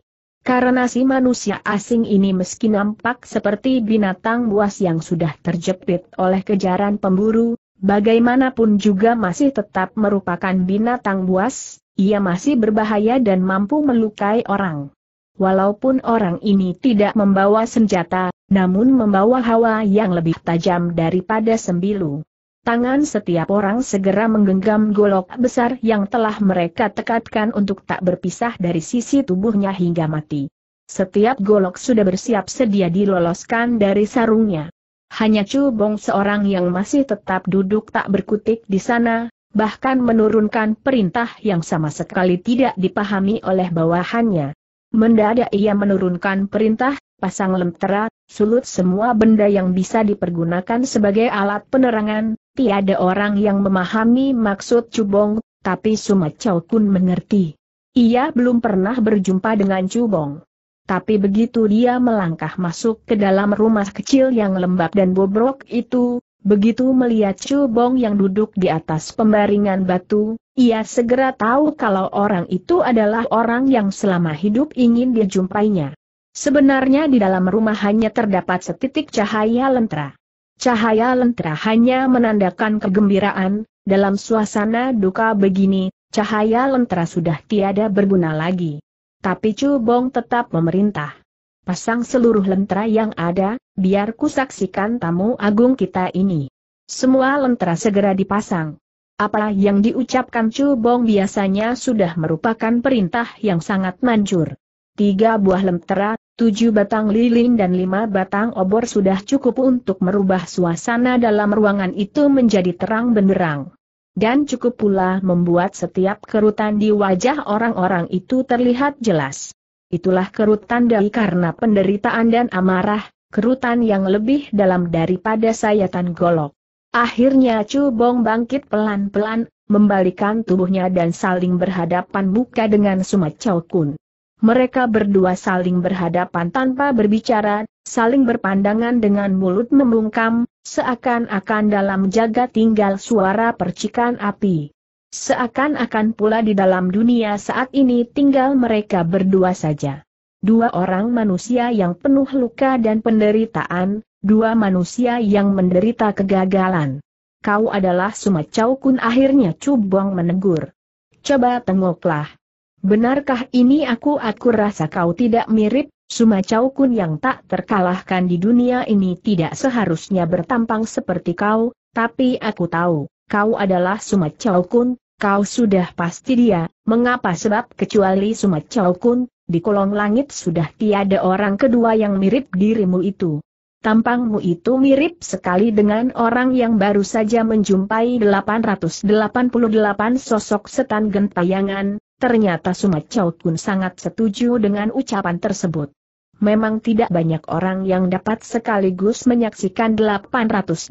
Karena si manusia asing ini meski nampak seperti binatang buas yang sudah terjepit oleh kejaran pemburu, bagaimanapun juga masih tetap merupakan binatang buas, ia masih berbahaya dan mampu melukai orang. Walaupun orang ini tidak membawa senjata, namun membawa hawa yang lebih tajam daripada sembilu. Tangan setiap orang segera menggenggam golok besar yang telah mereka tekatkan untuk tak berpisah dari sisi tubuhnya hingga mati. Setiap golok sudah bersiap sedia diloloskan dari sarungnya. Hanya Chu Bong seorang yang masih tetap duduk tak berkutik di sana, bahkan menurunkan perintah yang sama sekali tidak dipahami oleh bawahannya. Mendadak ia menurunkan perintah, pasang lentera, sulut semua benda yang bisa dipergunakan sebagai alat penerangan, Tiada orang yang memahami maksud Cubong, tapi Sumacau pun mengerti. Ia belum pernah berjumpa dengan Cubong. Tapi begitu dia melangkah masuk ke dalam rumah kecil yang lembab dan bobrok itu, begitu melihat Cubong yang duduk di atas pembaringan batu, ia segera tahu kalau orang itu adalah orang yang selama hidup ingin dia jumpainya. Sebenarnya di dalam rumah hanya terdapat setitik cahaya lentera. Cahaya lentera hanya menandakan kegembiraan, dalam suasana duka begini, cahaya lentera sudah tiada berguna lagi. Tapi Chu Bong tetap memerintah. Pasang seluruh lentera yang ada, biar ku saksikan tamu agung kita ini. Semua lentera segera dipasang. Apa yang diucapkan Chu Bong biasanya sudah merupakan perintah yang sangat manjur. Tiga buah lentera Tujuh batang lilin dan lima batang obor sudah cukup untuk merubah suasana dalam ruangan itu menjadi terang benderang. Dan cukup pula membuat setiap kerutan di wajah orang-orang itu terlihat jelas. Itulah kerutan dari karena penderitaan dan amarah, kerutan yang lebih dalam daripada sayatan golok. Akhirnya Chu Bong bangkit pelan-pelan, membalikan tubuhnya dan saling berhadapan muka dengan Chow Kun mereka berdua saling berhadapan tanpa berbicara, saling berpandangan dengan mulut membungkam, seakan-akan dalam jaga tinggal suara percikan api. Seakan-akan pula di dalam dunia saat ini tinggal mereka berdua saja. Dua orang manusia yang penuh luka dan penderitaan, dua manusia yang menderita kegagalan. Kau adalah Sumacau Kun akhirnya Cubong menegur. Coba tengoklah, Benarkah ini aku aku rasa kau tidak mirip, Sumacau Kun yang tak terkalahkan di dunia ini tidak seharusnya bertampang seperti kau, tapi aku tahu, kau adalah Sumacau Kun, kau sudah pasti dia, mengapa sebab kecuali Sumacau Kun, di kolong langit sudah tiada orang kedua yang mirip dirimu itu. Tampangmu itu mirip sekali dengan orang yang baru saja menjumpai 888 sosok setan gentayangan, Ternyata Sumat Chow Kun sangat setuju dengan ucapan tersebut. Memang tidak banyak orang yang dapat sekaligus menyaksikan 888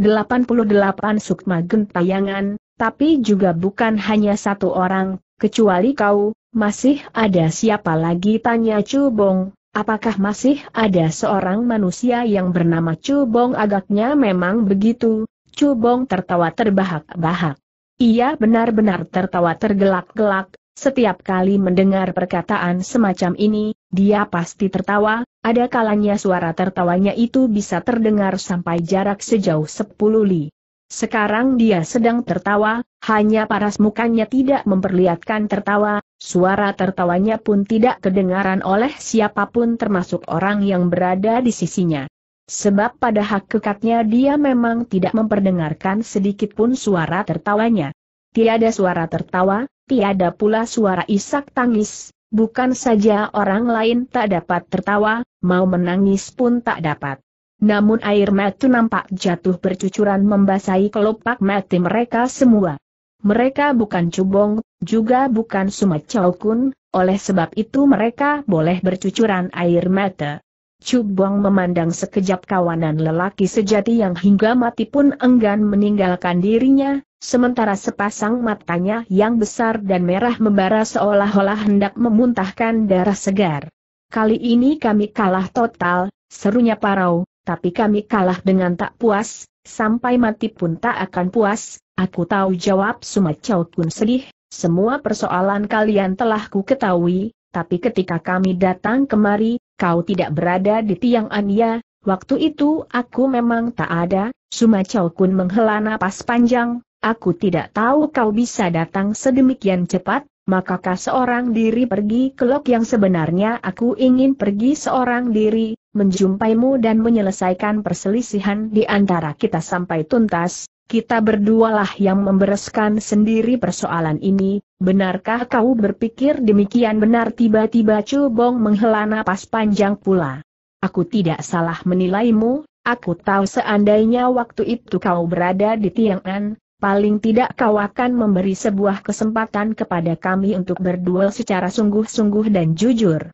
sukma gentayangan, tapi juga bukan hanya satu orang, kecuali kau, masih ada siapa lagi tanya Cubong, apakah masih ada seorang manusia yang bernama Cubong agaknya memang begitu, Cubong tertawa terbahak-bahak. Ia benar-benar tertawa tergelak-gelak, setiap kali mendengar perkataan semacam ini, dia pasti tertawa, ada kalanya suara tertawanya itu bisa terdengar sampai jarak sejauh sepuluh li. Sekarang dia sedang tertawa, hanya paras mukanya tidak memperlihatkan tertawa, suara tertawanya pun tidak kedengaran oleh siapapun termasuk orang yang berada di sisinya. Sebab pada hakikatnya dia memang tidak memperdengarkan sedikitpun suara tertawanya. Tiada suara tertawa, tiada pula suara isak tangis, bukan saja orang lain tak dapat tertawa, mau menangis pun tak dapat. Namun air mata nampak jatuh bercucuran membasahi kelopak mata mereka semua. Mereka bukan cubong, juga bukan sumecau kun, oleh sebab itu mereka boleh bercucuran air mata. Cubong memandang sekejap kawanan lelaki sejati yang hingga mati pun enggan meninggalkan dirinya, sementara sepasang matanya yang besar dan merah membara seolah-olah hendak memuntahkan darah segar. Kali ini kami kalah total, serunya Parau, tapi kami kalah dengan tak puas, sampai mati pun tak akan puas, aku tahu jawab Sumacau Kun sedih, semua persoalan kalian telah ku ketahui, tapi ketika kami datang kemari, kau tidak berada di tiang Ania, waktu itu aku memang tak ada, Sumacau Kun menghela napas panjang, Aku tidak tahu kau bisa datang sedemikian cepat, makakah seorang diri pergi ke lok yang sebenarnya aku ingin pergi seorang diri, menjumpaimu dan menyelesaikan perselisihan di antara kita sampai tuntas, kita berdualah yang membereskan sendiri persoalan ini, benarkah kau berpikir demikian benar tiba-tiba Cubong menghela napas panjang pula. Aku tidak salah menilaimu, Aku tahu seandainya waktu itu kau berada di Tiang'an, paling tidak kau akan memberi sebuah kesempatan kepada kami untuk berduel secara sungguh-sungguh dan jujur.